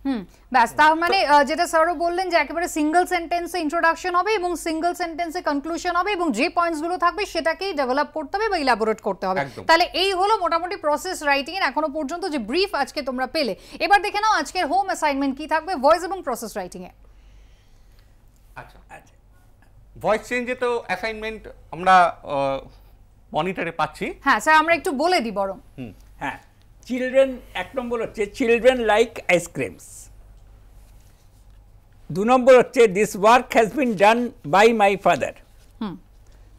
hmm ব্যাস তার মানে যেটা স্যারও বললেন যে একেবারে সিঙ্গেল সেন্টেন্সে ইন্ট্রোডাকশন হবে এবং সিঙ্গেল সেন্টেন্সে কনক্লুশন হবে এবং যে পয়েন্টসগুলো থাকবে সেটাকেই ডেভেলপ করতে হবে বা ইলাবোরেট করতে হবে তাহলে এই হলো মোটামুটি প্রসেস রাইটিং এখনো পর্যন্ত যে ব্রিফ আজকে তোমরা পেলে এবার দেখে নাও আজকের হোম অ্যাসাইনমেন্ট কি থাকবে ভয়েস এবং প্রসেস রাইটিং এ আচ্ছা ভয়েস চেঞ্জে তো অ্যাসাইনমেন্ট আমরা মনিটরে পাচ্ছি হ্যাঁ স্যার আমরা একটু বলে দিই বরং হুম হ্যাঁ চিলড্রেন এক নম্বর হচ্ছে চিলড্রেন লাইক আইসক্রিমস দু নম্বর হচ্ছে this work has been done by my father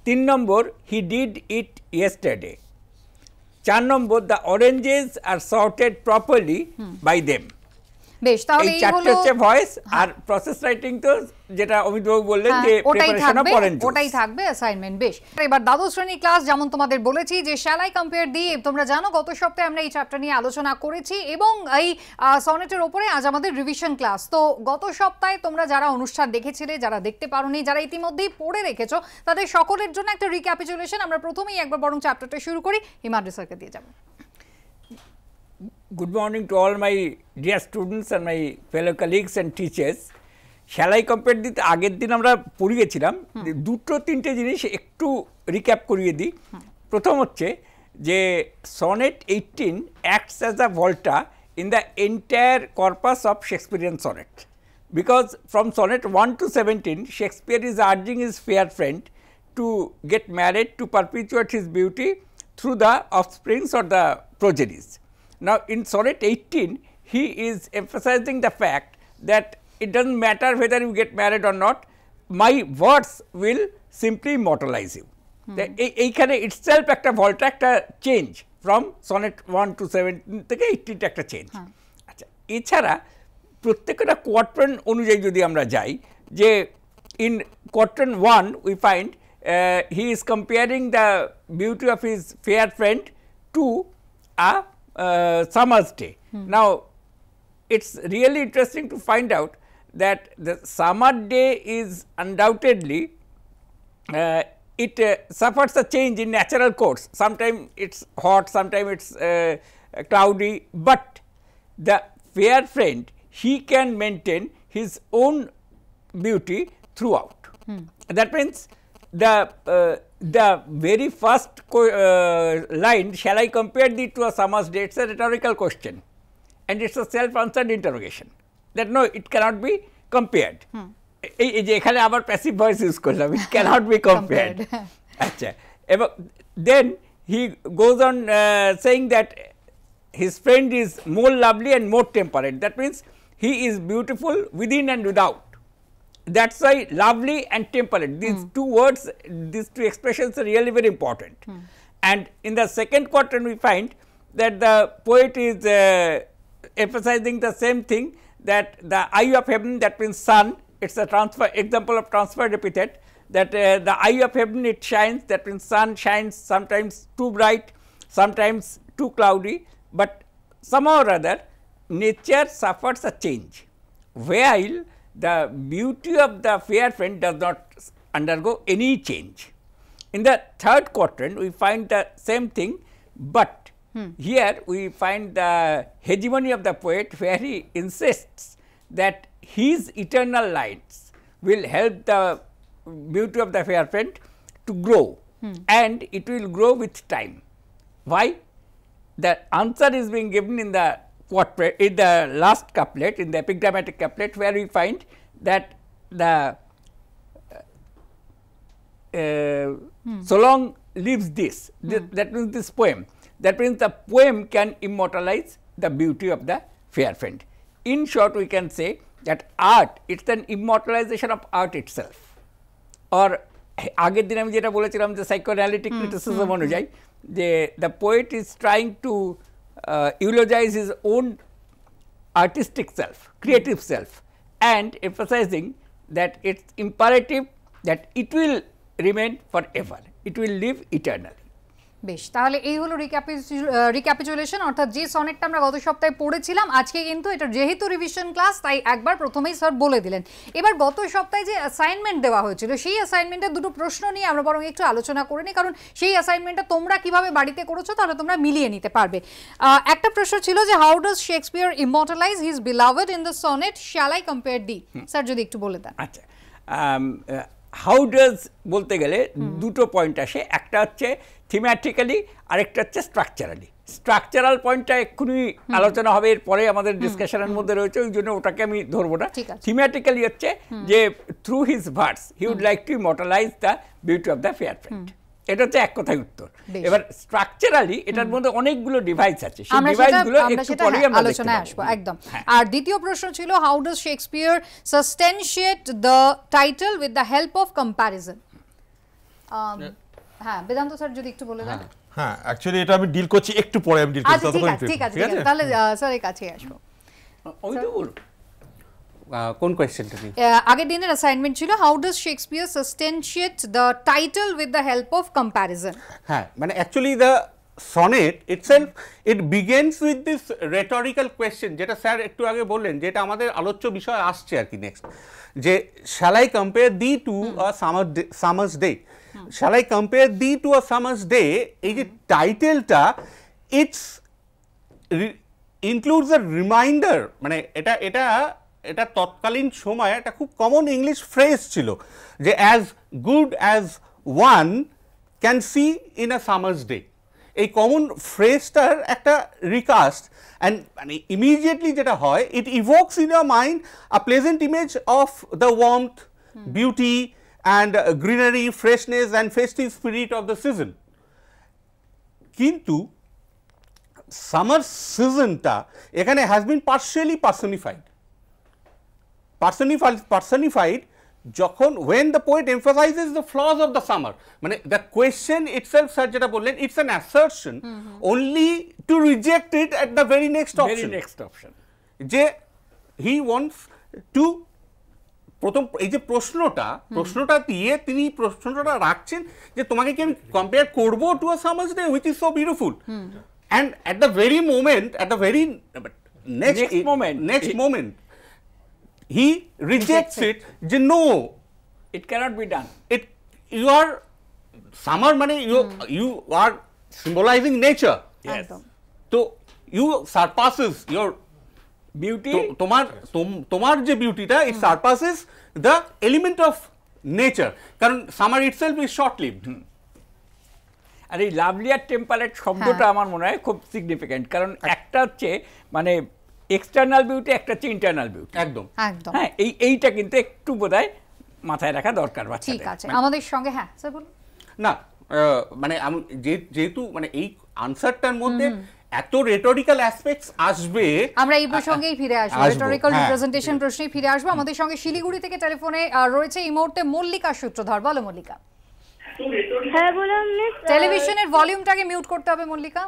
তিন নম্বর হি ডিড ইট ইয়েস্টারডে চার নম্বর the oranges are sorted properly by them বেশ তাহলে এই চারটি হচ্ছে ভয়েস হ্যাঁ। আর প্রসেস রাইটিং তো যেটা অমিত বাবু বললেন হ্যাঁ, যে ওটাই থাকবে ওটাই থাকবে অ্যাসাইনমেন্ট বেশ এবার দ্বাদশ শ্রেণীর ক্লাস যেমন তোমাদের বলেছি যে শ্যালাই কম্পেয়ার দিয়ে তোমরা জানো গত সপ্তাহে আমরা এই চ্যাপ্টার নিয়ে আলোচনা করেছি এবং এই সনেটের ওপরে আজ আমাদের রিভিশন ক্লাস তো গত সপ্তাহে তোমরা যারা অনুষ্ঠান দেখেছিলে যারা দেখতে পারোনি যারা ইতিমধ্যেই পড়ে রেখেছো তাদের সকলের জন্য একটা রিক্যাপিচুলেশন আমরা প্রথমেই একবার বরং চ্যাপ্টারটা শুরু করি হিমাদ্রি স্যারকে দিয়ে যাবো Good morning to all my dear students and my fellow colleagues and teachers. Shall I compare দিতে আগের দিন আমরা পড়ে গেছিলাম দুটো তিনটে জিনিস একটু রিক্যাপ করিয়ে দিই প্রথম হচ্ছে যে sonnet eighteen acts as a volta in the entire corpus of Shakespearean sonnet because from sonnet one to seventeen Shakespeare is urging his fair friend to get married to perpetuate his beauty through the offsprings or the progenies Now, in sonnet 18, he is emphasizing the fact that it does not matter whether you get married or not, my words will simply immortalize you. Hmm. E, এইখানে itself একটা volta একটা change from sonnet one to seventeen থেকে এইটিনটা একটা change হ্যাঁ। আচ্ছা এছাড়া প্রত্যেকটা কোয়ার্ট্রেন অনুযায়ী যদি আমরা যাই যে in quatrain one we find he is comparing the beauty of his fair friend to a uh, summer's day. Hmm. Now, it is really interesting to find out that the summer day is undoubtedly uh, it uh, suffers a change in natural course. Sometimes it is hot, sometimes it is uh, cloudy, but the fair friend he can maintain his own beauty throughout. Hmm. That means the uh, the very first uh, line shall I compare thee to a summer's day it is a rhetorical question and it is a self answered interrogation that no it cannot be compared. Hmm. E, e, passive voice is called, cannot be compared. then he goes on uh, saying that his friend is more lovely and more temperate that means he is beautiful within and without that is why lovely and temperate, these mm. two words, these two expressions are really very important. Mm. And in the second quatrain, we find that the poet is uh, emphasizing the same thing that the eye of heaven, that means sun, it is a transfer example of transferred epithet that uh, the eye of heaven it shines, that means sun shines sometimes too bright, sometimes too cloudy, but somehow or other nature suffers a change. While the beauty of the fair friend does not undergo any change. In the third quadrant, we find the same thing, but hmm. here we find the hegemony of the poet where he insists that his eternal lights will help the beauty of the fair friend to grow hmm. and it will grow with time. Why? The answer is being given in the quadra in the last couplet in the epigrammatic couplet where we find that the uh, hmm. so long lives this, th hmm. that means this poem. That means the poem can immortalize the beauty of the fair friend. In short, we can say that art, it is an immortalization of art itself. Or আগের দিন আমি যেটা বলেছিলাম যে the criticism অনুযায়ী যে the poet is Uh, eulogize his own artistic self, creative self and emphasizing that it is imperative that it will remain forever, it will live eternally. বেশ তাহলে এই হলো রিক্যাপিচুলেশন অর্থাৎ যে সনেটটা আমরা গত সপ্তাহে পড়েছিলাম আজকে কিন্তু এটা যেহেতু রিভিশন ক্লাস তাই একবার প্রথমেই স্যার বলে দিলেন এবার গত সপ্তাহে যে অ্যাসাইনমেন্ট দেওয়া হয়েছিল সেই অ্যাসাইনমেন্টের দুটো প্রশ্ন নিয়ে আমরা বরং একটু আলোচনা করে নিই কারণ সেই অ্যাসাইনমেন্টটা তোমরা কিভাবে বাড়িতে করেছো তাহলে তোমরা মিলিয়ে নিতে পারবে একটা প্রশ্ন ছিল যে how does Shakespeare immortalize his beloved in the sonnet shall I compare thee sir যদি একটু বলে দেন আচ্ছা হাউ ডাজ বলতে গেলে দুটো পয়েন্ট আসে একটা হচ্ছে থিম্যাটিক্যালি আরেকটা হচ্ছে স্ট্রাকচারালি স্ট্রাকচারাল পয়েন্টটা এক্ষুনি আলোচনা হবে এরপরে আমাদের ডিসকাশনের মধ্যে রয়েছে ওই জন্য ওটাকে আমি ধরবো না থিম্যাটিক্যালি হচ্ছে যে through his verse he would like to immortalize the beauty of the fair friend এটা হচ্ছে এক কথায় উত্তর এবার স্ট্রাকচারালি এটার মধ্যে অনেকগুলো ডিভাইস আছে সেই ডিভাইসগুলো একটু পরে আমরা আলোচনায় আসবো একদম হ্যাঁ। আর দ্বিতীয় প্রশ্ন ছিল how does Shakespeare substantiate the title with the help of comparison হ্যাঁ বেদান্ত স্যার যদি একটু বলে দেন হ্যাঁ অ্যাকচুয়ালি এটা আমি ডিল করছি একটু পরে আমি ডিল করছি আচ্ছা, ঠিক আছে তাহলে স্যার কাছে আসবো ওই তো বলুন কোন কোয়েশ্চেনটা নিয়ে আগের দিনের অ্যাসাইনমেন্ট ছিল how does Shakespeare substantiate the title with the help of comparison হ্যাঁ মানে actually the sonnet itself it begins with this rhetorical question যেটা স্যার একটু আগে বললেন যেটা আমাদের আলোচ্য বিষয় আসছে আর কি নেক্সট যে shall I compare thee to a summer summer's day shall I compare thee to a summer's day এই যে টাইটেলটা ইটস ইনক্লুডস আ রিমাইন্ডার মানে এটা এটা এটা তৎকালীন সময়ে এটা খুব কমন ইংলিশ ফ্রেজ ছিল যে as good as one can see in a summer's day এই কমন ফ্রেজটার একটা রিকাস্ট অ্যান্ড মানে ইমিডিয়েটলি যেটা হয় it evokes in a mind a pleasant image of the warmth beauty and greenery freshness and festive spirit of the season কিন্তু summer সিজনটা এখানে has been partially personified personified personified যখন when the poet emphasizes the flaws of the summer মানে the question itself sir যেটা বললেন it's an assertion only to reject it at the very next option next option যে he wants to প্রথম এই যে প্রশ্নটা প্রশ্নটা দিয়ে তিনি প্রশ্নটা রাখছেন যে তোমাকে কি আমি কম্পেয়ার করবো to a summer's day which is so beautiful and at the very moment at the very next moment next moment he rejects, rejects it. it. Je, no, it cannot be done. It you are summer মানে you mm. you are symbolizing nature. Yes. So you surpasses your beauty তোমার তোমার যে বিউটিটা surpasses the element of nature nature কারণ summer itself is short lived আর এই lovelier temperate শব্দটা আমার মনে হয় খুব সিগনিফিক্যান্ট কারণ একটা হচ্ছে মানে এক্সটার্নাল বিউটি একটা হচ্ছে ইন্টারনাল বিউটি একদম একদম হ্যাঁ এই এইটা কিন্তু একটু বোধহয় মাথায় রাখা দরকার বাচ্চাদের ঠিক আছে মানে- আমাদের সঙ্গে হ্যাঁ স্যার বলুন না মানে আমি যেহেতু মানে এই আনসারটার মধ্যে এত রেটরিক্যাল অ্যাসপেক্টস আসবে আমরা এই প্রসঙ্গেই ফিরে আসবো রেটরিক্যাল রিপ্রেজেন্টেশন প্রশ্নেই ফিরে আসবো আমাদের সঙ্গে শিলিগুড়ি থেকে টেলিফোনে রয়েছে এই মুহূর্তে মল্লিকা সূত্রধর বলো মল্লিকা হ্যাঁ বলুন টেলিভিশনের ভলিউমটাকে মিউট করতে হবে মল্লিকা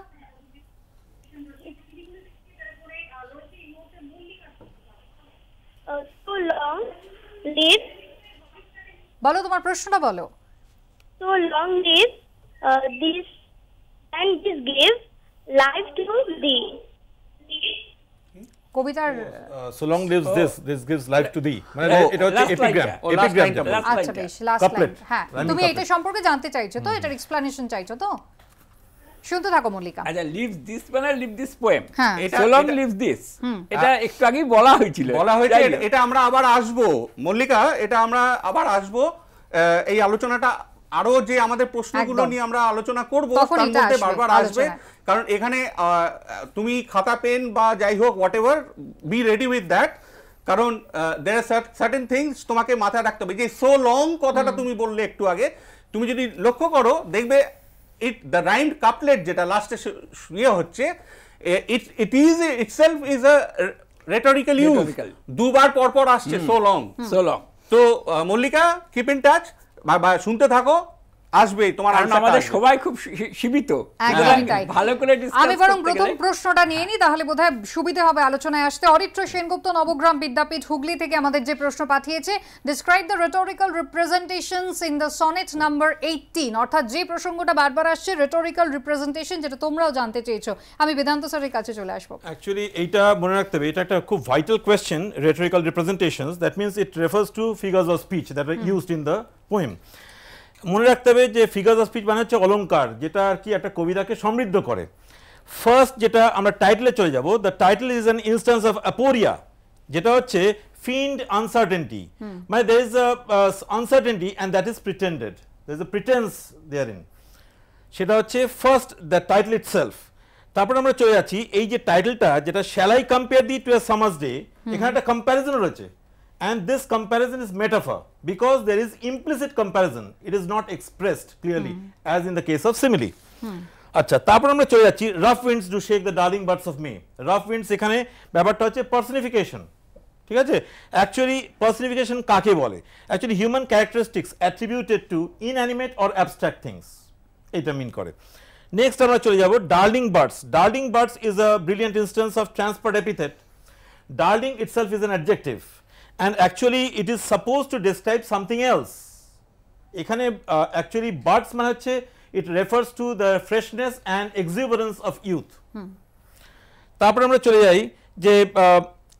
বলো তোমার প্রশ্নটা বলো কবিতার so long lives this this gives life to thee মানে এটা হচ্ছে এপিগ্রাম এপিগ্রাম আচ্ছা বেশ লাস্ট লাইন হ্যাঁ তুমি এটা সম্পর্কে জানতে চাইছো তো এটার এক্সপ্লানেশন চাইছো তো শুনতে থাকো মল্লিকা আচ্ছা লিভ দিস মানে লিভ দিস পোয়েম এটা সো লং লিভ দিস এটা একটু আগেই বলা হয়েছিল বলা হয়েছে এটা আমরা আবার আসব মল্লিকা এটা আমরা আবার আসব এই আলোচনাটা আরো যে আমাদের প্রশ্নগুলো নিয়ে আমরা আলোচনা করব তার মধ্যে বারবার আসবে কারণ এখানে তুমি খাতা পেন বা যাই হোক whatever be ready with that কারণ দের আর সার্টেন থিংস তোমাকে মাথায় রাখতে হবে যে সো লং কথাটা তুমি বললে একটু আগে তুমি যদি লক্ষ্য করো দেখবে ইট দ্য রাইমড কাপলেট যেটা লাস্টে ইয়ে হচ্ছে it it is itself is a rhetorical use দুবার পর পর আসছে সো লং সো লং তো মল্লিকা কিপ ইন টাচ বা শুনতে থাকো আসবে তোমার আমাদের সবাই খুব সীমিত ভালো করে আমি বরং প্রথম প্রশ্নটা নিয়ে নি তাহলে বোধহয় সুবিধা হবে আলোচনায় আসতে অরিত্র সেনগুপ্ত নবগ্রাম বিদ্যাপীঠ হুগলি থেকে আমাদের যে প্রশ্ন পাঠিয়েছে describe the rhetorical representations in the sonnet number eighteen অর্থাৎ যে প্রসঙ্গটা বারবার আসছে রেটোরিক্যাল রিপ্রেজেন্টেশন যেটা তোমরাও জানতে চেয়েছো আমি বেদান্ত স্যারের কাছে চলে আসবো অ্যাকচুয়ালি এইটা মনে রাখতে হবে এটা একটা খুব vital question rhetorical representations that means it refers to figures of speech that are used in the poem মনে রাখতে হবে যে ফিগার্স অফ স্পিচ মানে হচ্ছে অলঙ্কার যেটা আর কি একটা কবিতাকে সমৃদ্ধ করে ফার্স্ট যেটা আমরা টাইটেলে চলে যাব the title is an instance of aporia যেটা হচ্ছে ফিন্ড আনসার্টেনটি মানে there is uncertainty and that is pretended there is a pretence there in সেটা হচ্ছে first the title itself তারপরে আমরা চলে যাচ্ছি এই যে টাইটেলটা যেটা shall I compare thee to a summer's day এখানে একটা কম্প্যারিজন রয়েছে and this comparison is metaphor because there is implicit comparison it is not expressed clearly hmm. as in the case of simile hmm. আচ্ছা তারপর আমরা চলে যাচ্ছি rough winds do shake the darling birds of May rough winds এখানে ব্যাপারটা হচ্ছে personification ঠিক আছে অ্যাকচুয়ালি পার্সনিফিকেশন কাকে বলে actually human characteristics attributed to inanimate or abstract things এটা মিন করে নেক্সট আমরা চলে যাব darling birds darling birds is a brilliant instance of transferred epithet darling itself is an adjective and actually it is supposed to describe something else এখানে actually buds মানে হচ্ছে it refers to the freshness and exuberance of youth তারপরে আমরা চলে যাই যে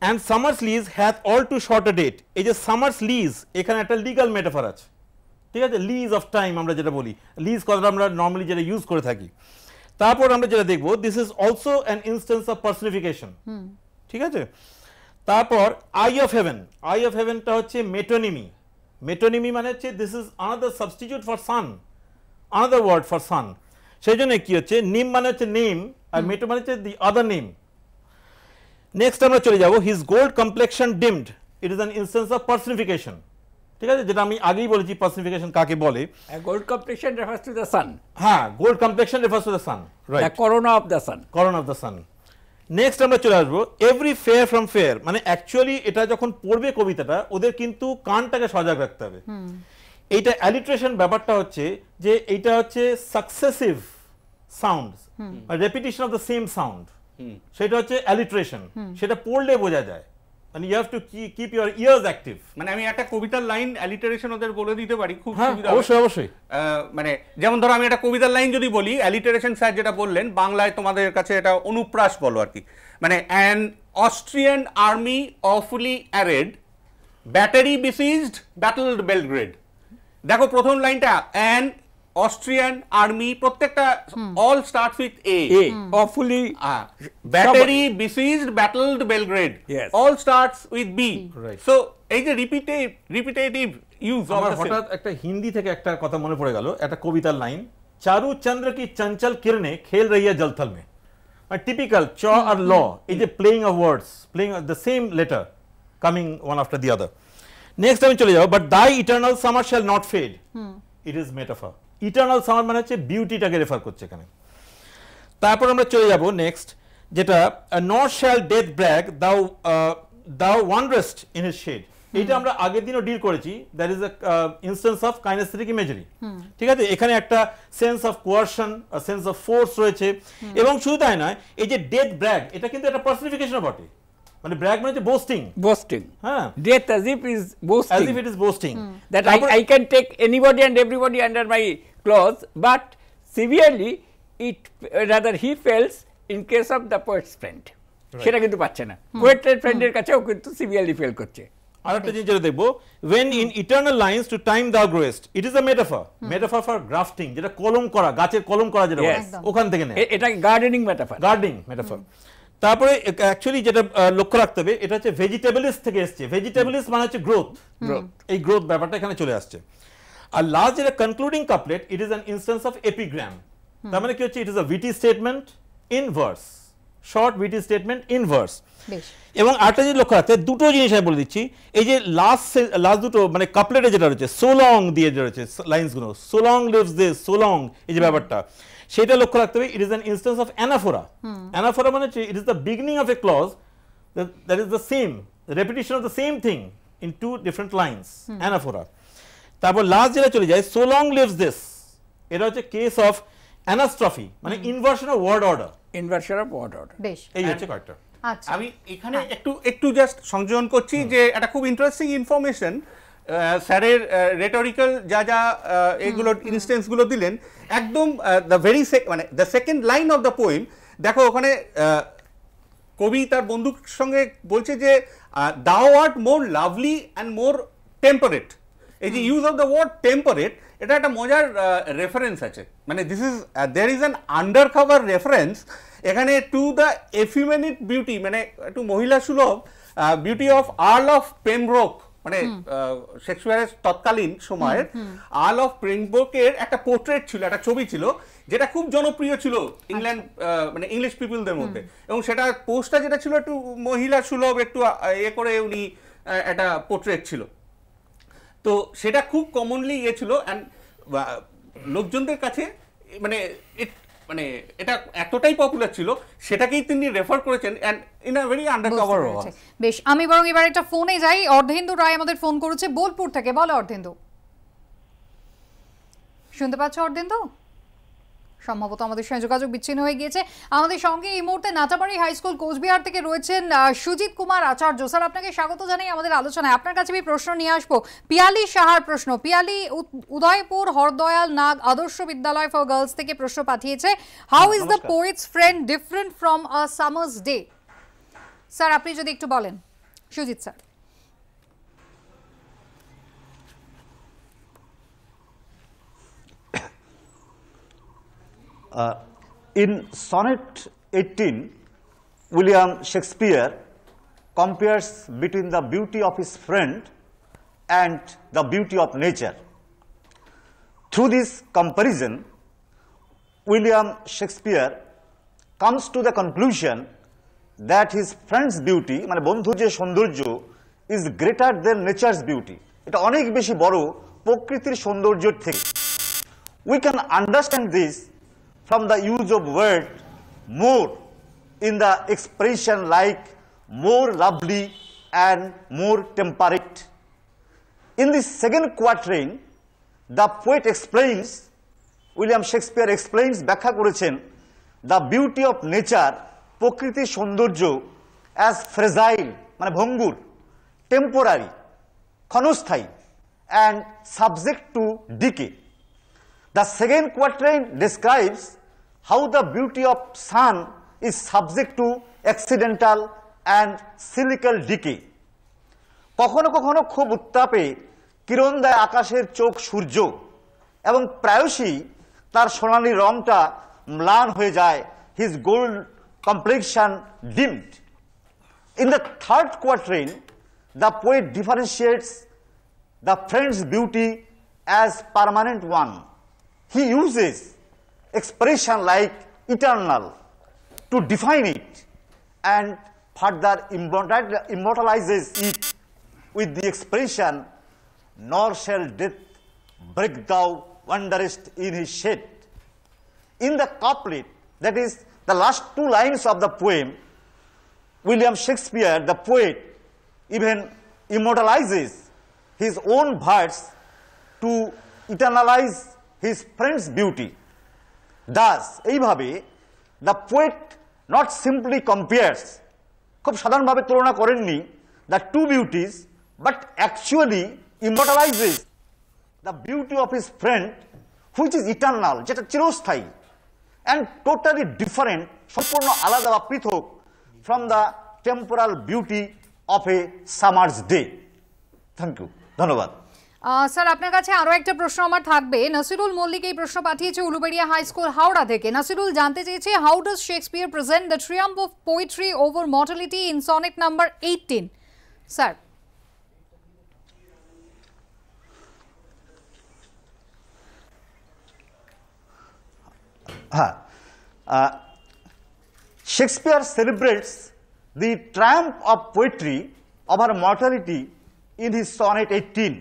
and summer's lease hath all too short a date এই যে summer's লিজ এখানে একটা লিগাল metaphor আছে ঠিক আছে লিজ অফ টাইম আমরা যেটা বলি লিজ কথাটা আমরা normally যেটা ইউজ করে থাকি তারপর আমরা যেটা দেখব this is also an instance of personification ঠিক আছে তারপর eye of heaven eye of হেভেনটা হচ্ছে মেটোনিমি মেটোনিমি মানে হচ্ছে this is another substitute for sun another word for sun সেই জন্য কি হচ্ছে নিম মানে হচ্ছে নিম আর মেটো মানে হচ্ছে দি আদার নিম নেক্সট আমরা চলে যাব his gold complexion dimmed it is an instance of personification ঠিক আছে যেটা আমি আগেই বলেছি পার্সনিফিকেশন কাকে বলে gold complexion refers to the sun হ্যাঁ gold complexion refers to the sun right corona of the sun corona of the sun next আমরা চলে আসবো এভরি ফেয়ার ফ্রম ফেয়ার মানে অ্যাকচুয়ালি এটা যখন পড়বে কবিতাটা ওদের কিন্তু কানটাকে সজাগ রাখতে হবে এইটা অ্যালিট্রেশন ব্যাপারটা হচ্ছে যে এইটা হচ্ছে successive sound repetition of the same sound সেটা হচ্ছে অ্যালিট্রেশন সেটা পড়লে বোঝা যায় মানে you have to keep your ears active মানে আমি একটা কবিতার লাইন অ্যালিটারেশন ওদের বলে দিতে পারি খুব হ্যাঁ, সুবিধা অবশ্যই অবশ্যই মানে যেমন ধরো আমি একটা কবিতার লাইন যদি বলি অ্যালিটারেশন স্যার যেটা বললেন বাংলায় তোমাদের কাছে এটা অনুপ্রাস বলো আর কি মানে an Austrian army awfully arrayed battery besieged battled Belgrade দেখো প্রথম লাইনটা অ্যান অস্ট্রিয়ান আর্মি প্রত্যেকটা all start with a awfully battery besieged battled Belgrade all start with B so এই যে রিপিটেটিভ রিপিটেটিভ ইউজ আমার হঠাৎ একটা হিন্দি থেকে একটা কথা মনে পড়ে গেল একটা কবিতার লাইন চারু চন্দ্র কি চঞ্চল কিরণে খেল রইয়া জলথল মে টিপিক্যাল মানে চ আর ল এই যে playing of words playing the same letter coming one after the other next আমি চলে যাব but thy eternal summer shall not fade it is metaphor eternal summer মানে হচ্ছে বিউটিটাকে রেফার করছে এখানে তারপর আমরা চলে যাব নেক্সট যেটা not shall death brag thou thou one wanderest in a shade এটা আমরা আগের দিনও ডিল করেছি that is instance of kinaesthetic imagery ঠিক আছে এখানে একটা sense of coercion sense of force রয়েছে এবং শুধু তাই নয় এই যে ডেথ ব্র্যাক এটা কিন্তু একটা পার্সিফিকেশন বটে মানে brag মানে হচ্ছে boasting boasting হ্যাঁ death as if is boasting as if it is boasting hmm. that I, I can take anybody and everybody under my clothes but severely it rather he fails in case of the poet's friend সেটা কিন্তু পাচ্ছে না পোয়েট্রের ফ্রেন্ডের কাছেও কিন্তু severely fail করছে আরেকটা জিনিস যেটা দেখবো when in eternal lines to time the growest it is a metaphor metaphor for grafting যেটা কলম করা গাছের কলম করা যেটা ওখান থেকে নেয় এটা গার্ডেনিং মেটাফার গার্ডেনিং মেটাফার তারপরে অ্যাকচুয়ালি যেটা লক্ষ্য রাখতে হবে এটা হচ্ছে ভেজিটেবলস থেকে এসছে ভেজিটেবলস মানে হচ্ছে গ্রোথ এই গ্রোথ ব্যাপারটা এখানে চলে আসছে আর লাস্ট যেটা concluding couplet it is an instance of epigram তার মানে কি হচ্ছে it is a witty statement in verse short witty statement in verse এবং আরেকটা জিনিস লক্ষ্য রাখতে দুটো জিনিস আমি বলে দিচ্ছি এই যে লাস্ট লাস্ট দুটো মানে কাপলেটে যেটা রয়েছে সোলং দিয়ে যে রয়েছে লাইন্সগুলো সোলং লিভস দে সোলং এই যে ব্যাপারটা সেটা লক্ষ্য রাখতে হবে it is an instance of anaphora anaphora মানে it is the beginning of a clause that is the same repetition of the same thing in two different lines anaphora তারপর last যেটা চলে যায় সোলং লিভস দিস এটা হচ্ছে case of anastrophe মানে inversion of word order inversion of word order বেশ এই হচ্ছে কয়েকটা আচ্ছা। আমি এখানে হ্যাঁ। একটু একটু জাস্ট সংযোজন করছি যে একটা খুব ইন্টারেস্টিং ইনফরমেশন স্যারের রেটরিক্যাল যা যা ইনস্টেন্স ইনস্টেন্সগুলো দিলেন একদম দ্য ভেরি মানে the second line of the poem দেখো ওখানে কবি তার বন্ধুর সঙ্গে বলছে যে thou art more lovely and more temperate এই যে use of the word temperate এটা একটা মজার রেফারেন্স আছে মানে this is there is an undercover reference এখানে টু দ্য এফিমেনিট বিউটি মানে একটু মহিলা সুলভ beauty of Earl of Pembroke মানে শেক্সপিয়ারের তৎকালীন সময়ের আর্ল অফ পেমব্রোকের একটা পোর্ট্রেট ছিল একটা ছবি ছিল যেটা খুব জনপ্রিয় ছিল ইংল্যান্ড আচ্ছা। মানে ইংলিশ পিপলদের মধ্যে এবং সেটা পোস্টটা যেটা ছিল একটু মহিলা সুলভ একটু এ করে উনি একটা পোর্ট্রেট ছিল তো সেটা খুব কমনলি ইয়ে ছিল অ্যান্ড লোকজনদের কাছে মানে মানে এটা এতটাই পপুলার ছিল সেটাকেই তিনি রেফার করেছেন and in a very undercover বেশ আমি বরং এবার একটা ফোনে যাই অর্ধেন্দু রায় আমাদের ফোন করেছে বোলপুর থেকে বলো অর্ধেন্দু শুনতে পাচ্ছ অর্ধেন্দু সম্ভবত আমাদের সঙ্গে যোগাযোগ বিচ্ছিন্ন হয়ে গিয়েছে আমাদের সঙ্গে এই মুহূর্তে নাচাপাড়ি হাই স্কুল কোচবিহার থেকে রয়েছেন সুজিত কুমার আচার্য স্যার আপনাকে স্বাগত জানাই আমাদের আলোচনায় আপনার কাছে আমি প্রশ্ন নিয়ে আসবো পিয়ালি সাহার প্রশ্ন পিয়ালি উদয়পুর হরদয়াল নাগ আদর্শ বিদ্যালয় ফর গার্লস থেকে প্রশ্ন পাঠিয়েছে how is the poet's friend different from a summer's day sir আপনি যদি একটু বলেন Sujit sir Uh, in Sonnet 18, William Shakespeare compares between the beauty of his friend and the beauty of nature. Through this comparison, William Shakespeare comes to the conclusion that his friend's beauty মানে বন্ধু যে সৌন্দর্য is greater than natures beauty এটা অনেক বেশি বড় প্রকৃতির সৌন্দর্যের থেকে we can understand this from the use of word more in the expression like more lovely and more temperate. In the second quatrain, the poet explains, William Shakespeare explains, the beauty of nature, Pokriti Shondurjo, as fragile, mana fragile temporary, khanusthai, and subject to decay. The second quatrain describes how the beauty of sun is subject to accidental and cyclical decay কখনো কখনো খুব উত্তাপে কিরণ দেয় আকাশের চোখ সূর্য এবং প্রায়শই তার সোনালি রংটা ম্লান হয়ে যায় his gold complexion dimmed in the third quatrain the poet differentiates the friend's beauty as permanent one he uses expression like eternal to define it and further immortalizes it with the expression, nor shall death break thou wanderest in his shade. In the couplet, that is the last two lines of the poem, William Shakespeare, the poet, even immortalizes his own verse to eternalize his friend's beauty. Thus এইভাবে the poet not simply compares খুব সাধারণভাবে তুলনা করেননি the two beauties but actually immortalises the beauty of his friend which is eternal যেটা চিরস্থায়ী and totally different সম্পূর্ণ আলাদা বা পৃথক from the temporal beauty of a summer's day thank you ধন্যবাদ স্যার আপনার কাছে আরও একটা প্রশ্ন আমার থাকবে নাসিরুল মল্লিক এই প্রশ্ন পাঠিয়েছে উলুবেড়িয়া হাই স্কুল হাওড়া থেকে নাসিরুল জানতে চেয়েছে how does Shakespeare present the triumph of poetry over mortality in sonnet number eighteen sir হ্যাঁ Shakespeare celebrates the triumph of poetry over mortality in his sonnet eighteen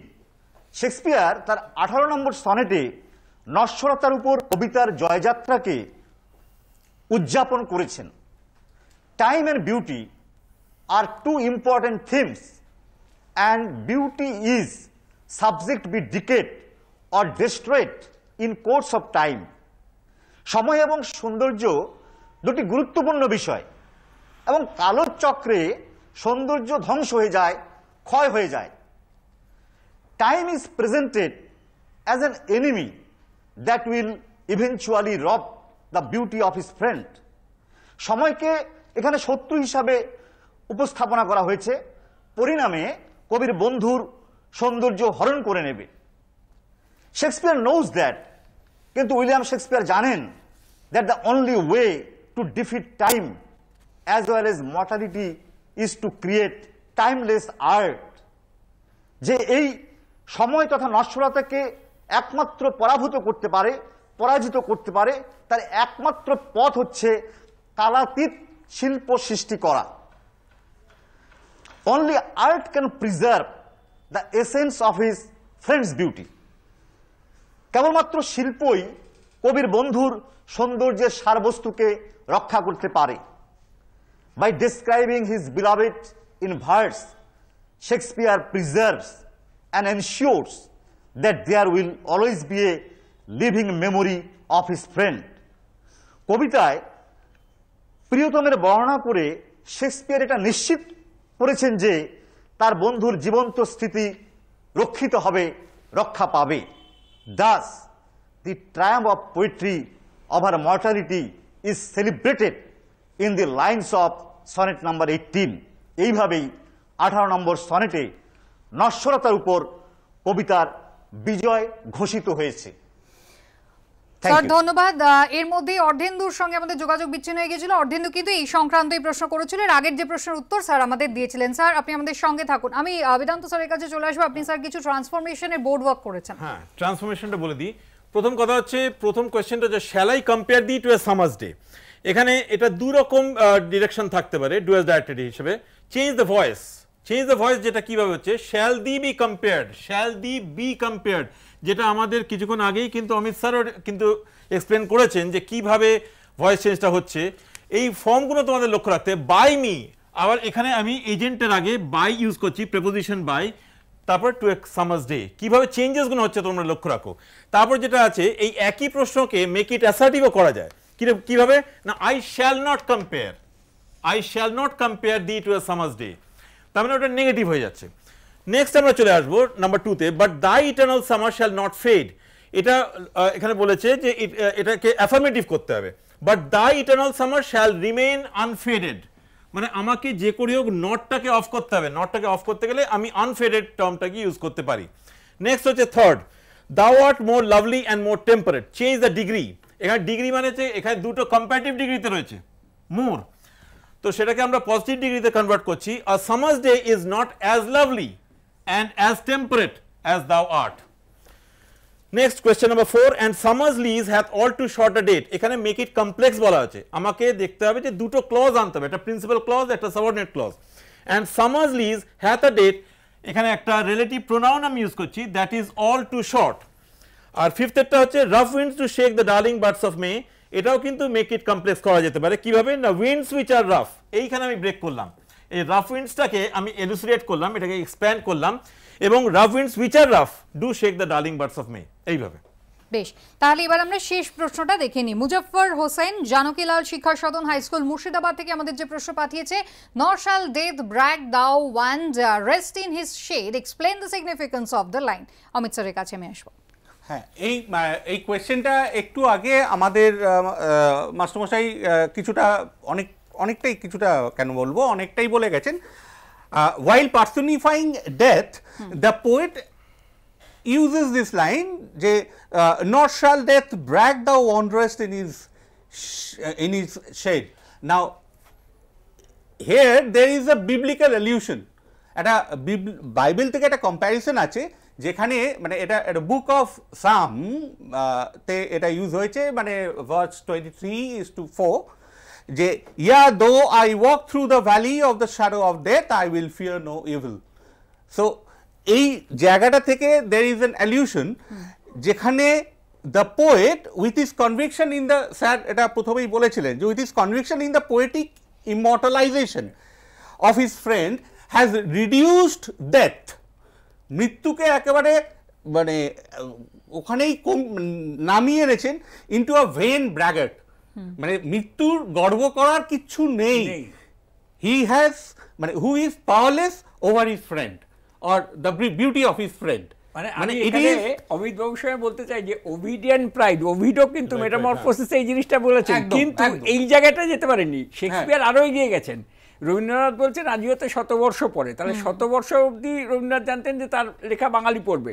Shakespeare তার আঠারো নম্বর সনেটে নশ্বরতার উপর কবিতার জয়যাত্রাকে উদযাপন করেছেন time and beauty are two important themes and beauty is subject be decayed or destroyed in course of time সময় এবং সৌন্দর্য দুটি গুরুত্বপূর্ণ বিষয় এবং কালোর চক্রে সৌন্দর্য ধ্বংস হয়ে যায় ক্ষয় হয়ে যায় time is presented as an enemy that will eventually rob the beauty of his friend. সময়কে এখানে শত্রু হিসাবে উপস্থাপনা করা হয়েছে পরিণামে কবির বন্ধুর সৌন্দর্য হরণ করে নেবে শেক্সপিয়ার নোজ দ্যাট কিন্তু উইলিয়াম শেক্সপিয়ার জানেন that the only way to defeat time as well as mortality is to create timeless art যে এই সময় তথা নশ্বরতাকে একমাত্র পরাভূত করতে পারে পরাজিত করতে পারে তার একমাত্র পথ হচ্ছে কালাতীত শিল্প সৃষ্টি করা only art can preserve the essence of his friend's beauty কেবলমাত্র শিল্পই কবির বন্ধুর সৌন্দর্যের সারবস্তুকে রক্ষা করতে পারে by describing his beloved in verse Shakespeare preserves and ensures that there will always be a living memory of his friend কবিতায় প্রিয়তমের বর্ণনা করে শেক্সপিয়ার এটা নিশ্চিত করেছেন যে তার বন্ধুর জীবন্ত স্থিতি রক্ষিত হবে রক্ষা পাবে thus the triumph of poetry over mortality is celebrated in the lines of sonnet number eighteen এইভাবেই আঠারো নম্বর সনেটে নশ্বরতার উপর কবিতার বিজয় ঘোষিত হয়েছে স্যার ধন্যবাদ এর মধ্যে অর্ধেন্দুর সঙ্গে আমাদের যোগাযোগ বিচ্ছিন্ন হয়ে গেছিল অর্ধেন্দু কিন্তু এই সংক্রান্ত এই প্রশ্ন করেছিল এর আগের যে প্রশ্নের উত্তর স্যার আমাদের দিয়েছিলেন স্যার আপনি আমাদের সঙ্গে থাকুন আমি বেদান্ত স্যারের কাছে চলে আসবো আপনি স্যার কিছু ট্রান্সফরমেশনের বোর্ড ওয়ার্ক করেছেন হ্যাঁ ট্রান্সফরমেশনটা বলে দিই প্রথম কথা হচ্ছে প্রথম কোয়েশ্চেনটা যে shall I compare thee to a summer's day এখানে এটা দু রকম ডিরেকশন থাকতে পারে ডুয়েস ডায়েটারি হিসেবে change the voice change the voice যেটা কীভাবে হচ্ছে shall thee be compared shall thee be compared যেটা আমাদের কিছুক্ষণ আগেই কিন্তু অমিত স্যারও কিন্তু এক্সপ্লেন করেছেন যে কিভাবে ভয়েস চেঞ্জটা হচ্ছে এই ফর্মগুলো তোমাদের লক্ষ্য রাখতে বাই মি আবার এখানে আমি এজেন্টের আগে বাই ইউজ করছি প্রেপোজিশন বাই তারপর টু এক সামার্স ডে কীভাবে চেঞ্জেসগুলো হচ্ছে তোমরা লক্ষ্য রাখো তারপর যেটা আছে এই একই প্রশ্নকে মেক ইট অ্যাসার্টিভও করা যায় কীভাবে না I shall not compare I shall not compare thee to a summer's day তার মানে ওটা নেগেটিভ হয়ে যাচ্ছে নেক্সট আমরা চলে আসবো নাম্বার টুতে but thy eternal summer shall not fade এটা এখানে বলেছে যে এটাকে অ্যাফার্মেটিভ করতে হবে but the eternal summer shall remain unfaded মানে আমাকে যে করে হোক নটটাকে অফ করতে হবে নটটাকে অফ করতে গেলে আমি আনফেডেড টার্মটাকে ইউজ করতে পারি নেক্সট হচ্ছে third thou art more lovely and more temperate change the degree এখানে ডিগ্রি মানে হচ্ছে এখানে দুটো কম্পারেটিভ ডিগ্রিতে রয়েছে মোর তো সেটাকে আমরা পজিটিভ ডিগ্রিতে কনভার্ট করছি a summer's day is not as lovely and as temperate as thou art next question number four and summer's lease hath all too short a date এখানে মেক ইট কমপ্লেক্স বলা হচ্ছে আমাকে দেখতে হবে যে দুটো ক্লজ আনতে হবে একটা প্রিন্সিপাল ক্লজ একটা subordinate clause and summer's lease hath a date এখানে একটা রিলেটিভ প্রোনাউন আমি ইউজ করছি that is all too short আর ফিফথেরটা হচ্ছে rough winds to shake the darling birds of May এটাও কিন্তু মেক ইট কমপ্লেক্স করা যেতে পারে কিভাবে না উইন্ডস উইচ আর রাফ এইখানে আমি ব্রেক করলাম এই রাফ উইন্ডসটাকে আমি এলুসিরেট করলাম এটাকে এক্সপ্যান্ড করলাম এবং rough winds which are rough do shake the darling birds of May এইভাবে বেশ তাহলে এবার আমরা শেষ প্রশ্নটা দেখে নিই মুজফর হোসেন জানকীলাল শিক্ষা সদন হাই স্কুল মুর্শিদাবাদ থেকে আমাদের যে প্রশ্ন পাঠিয়েছে নশাল death brag thou wanderest in his shade explain the significance of the line Amit স্যারের কাছে আমি আসবো হ্যাঁ এই এই কোয়েশ্চেনটা একটু আগে আমাদের মাস্টমশাই কিছুটা অনেক অনেকটাই কিছুটা কেন বলবো অনেকটাই বলে গেছেন while personifying death the poet uses this line যে not shall death brag the wanderest in is in is shade now here there is a biblical allusion একটা বাইবেল থেকে একটা কম্প্যারিজন আছে যেখানে মানে এটা এটা বুক অফ সাম তে এটা ইউজ হয়েছে মানে verse twenty three is to four যে yea though I walk through the valley of the shadow of death I will fear no evil so এই জায়গাটা থেকে দের ইজ অ্যান অ্যালিউশন যেখানে the poet with his conviction in the sir এটা প্রথমেই বলেছিলেন যে with his conviction in the poetic immortalization of his friend has reduced death মৃত্যুকে একেবারে মানে ওখানেই নামিয়ে এনেছেন ইন্টু আ ভেন ব্র্যাগেট মানে মৃত্যুর গর্ব করার কিছু নেই হি হ্যাজ মানে who is powerless over his friend or the beauty of his friend মানে, মানে এখানে অমিত বাবু সাহেব বলতে চাই যে ওভিডিয়ান প্রাইড ওভিডও কিন্তু মেটামরফোসিসে হ্যাঁ। এই জিনিসটা বলেছেন কিন্তু এই জায়গাটা যেতে পারেনি শেক্সপিয়ার আরো এগিয়ে গেছেন রবীন্দ্রনাথ বলছেন আজও তো শতবর্ষ পরে তাহলে শতবর্ষ অবধি রবীন্দ্রনাথ জানতেন যে তার লেখা বাঙালি পড়বে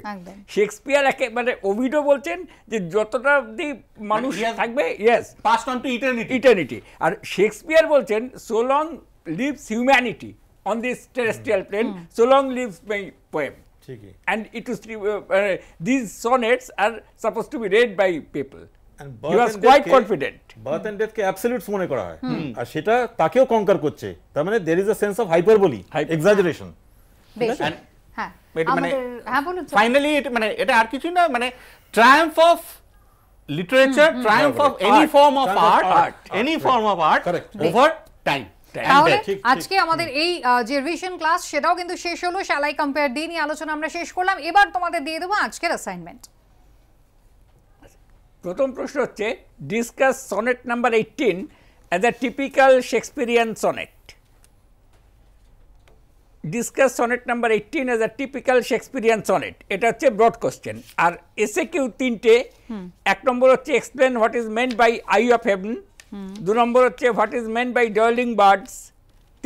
শেক্সপিয়ার একেবারে মানে অভিডও বলছেন যে যতটা অবধি মানুষ থাকবে yes passed on to eternity eternity আর শেক্সপিয়ার বলছেন so long lives humanity on this terrestrial plane so long lives my poem and it is uh, uh, these sonnets are supposed to be read by people তাকেও করছে তার মানে হ্যাঁ আজকে আমাদের এই যে রিভিশন ক্লাস সেটাও কিন্তু শেষ হলো শ্যালাই কম্পেয়ার দিয়ে নিয়ে আলোচনা আমরা শেষ করলাম এবার তোমাদের দিয়ে দেবো আজকের অ্যাসাইনমেন্ট প্রথম প্রশ্ন হচ্ছে discuss sonnet number eighteen as a typical Shakespearean sonnet discuss sonnet number eighteen as a typical Shakespearean sonnet এটা হচ্ছে ব্রড কোশ্চেন আর এসে কিউ তিনটে এক নম্বর হচ্ছে explain what is meant by eye of heaven দু নম্বর হচ্ছে what is meant by darling buds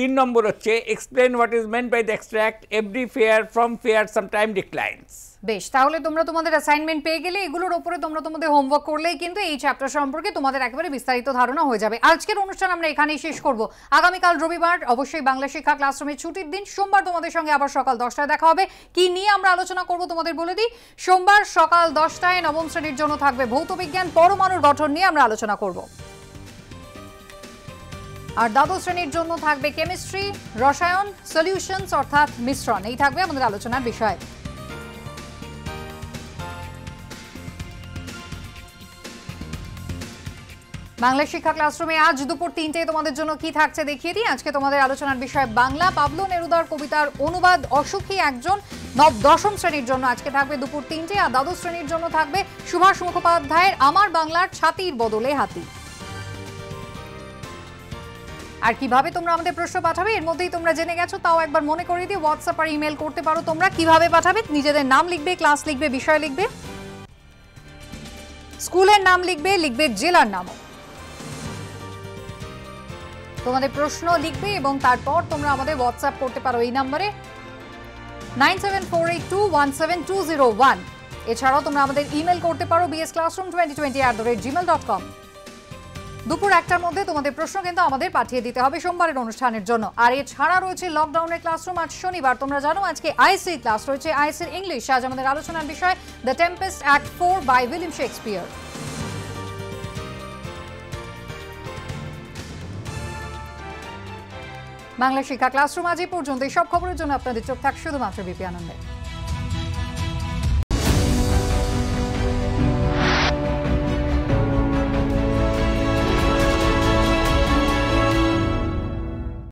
তিন নম্বর হচ্ছে explain what is meant by the extract every fair from fair sometime declines বেশ তাহলে তোমরা তোমাদের অ্যাসাইনমেন্ট পেয়ে গেলে এগুলোর উপরে তোমরা তোমাদের হোমওয়ার্ক করলেই কিন্তু এই চ্যাপ্টার সম্পর্কে তোমাদের একেবারে বিস্তারিত ধারণা হয়ে যাবে আজকের অনুষ্ঠান আমরা এখানেই শেষ করব আগামীকাল রবিবার অবশ্যই বাংলা শিক্ষা ক্লাসরুমের ছুটির দিন সোমবার তোমাদের সঙ্গে আবার সকাল দশটায় দেখা হবে কি নিয়ে আমরা আলোচনা করব তোমাদের বলে দিই সোমবার সকাল দশটায় নবম শ্রেণীর জন্য থাকবে ভৌত বিজ্ঞান পরমাণুর গঠন নিয়ে আমরা আলোচনা করব আর দ্বাদশ শ্রেণীর জন্য থাকবে কেমিস্ট্রি রসায়ন সলিউশনস অর্থাৎ মিশ্রণ এই থাকবে আমাদের আলোচনার বিষয় বাংলা শিক্ষা ক্লাসরুমে আজ দুপুর তিনটে তোমাদের জন্য কি থাকছে দেখিয়ে দিই আজকে তোমাদের আলোচনার বিষয় বাংলা পাবলো নেরুদার কবিতার অনুবাদ অসুখী একজন নব দশম শ্রেণীর জন্য আজকে থাকবে দুপুর তিনটে আর দ্বাদশ শ্রেণীর জন্য থাকবে সুভাষ মুখোপাধ্যায়ের আমার বাংলার ছাতির বদলে হাতি আর কিভাবে তোমরা আমাদের প্রশ্ন পাঠাবে এর মধ্যেই তোমরা জেনে গেছো তাও একবার মনে করিয়ে দিয়ে হোয়াটসঅ্যাপ আর ইমেল করতে পারো তোমরা কিভাবে পাঠাবে নিজেদের নাম লিখবে ক্লাস লিখবে বিষয় লিখবে স্কুলের নাম লিখবে লিখবে জেলার নামও তোমাদের প্রশ্ন লিখবে এবং তারপর তোমরা আমাদের হোয়াটসঅ্যাপ করতে পারো এই নাম্বারে nine seven four eight two one seven two zero one এছাড়াও তোমরা আমাদের ইমেল করতে পারো BS classroom twenty twenty at the rate Gmail dot com দুপুর একটার মধ্যে তোমাদের প্রশ্ন কিন্তু আমাদের পাঠিয়ে দিতে হবে সোমবারের অনুষ্ঠানের জন্য আর এছাড়া রয়েছে লকডাউনের ক্লাসরুম আজ শনিবার তোমরা জানো আজকে আইসি ক্লাস রয়েছে আইসির ইংলিশ আজ আমাদের আলোচনার বিষয় the Tempest act four by William Shakespeare Bangla Shiksha classroom আজ এই পর্যন্ত এই সব খবরের জন্য আপনাদের চোখ থাক শুধুমাত্র বিপি আনন্দে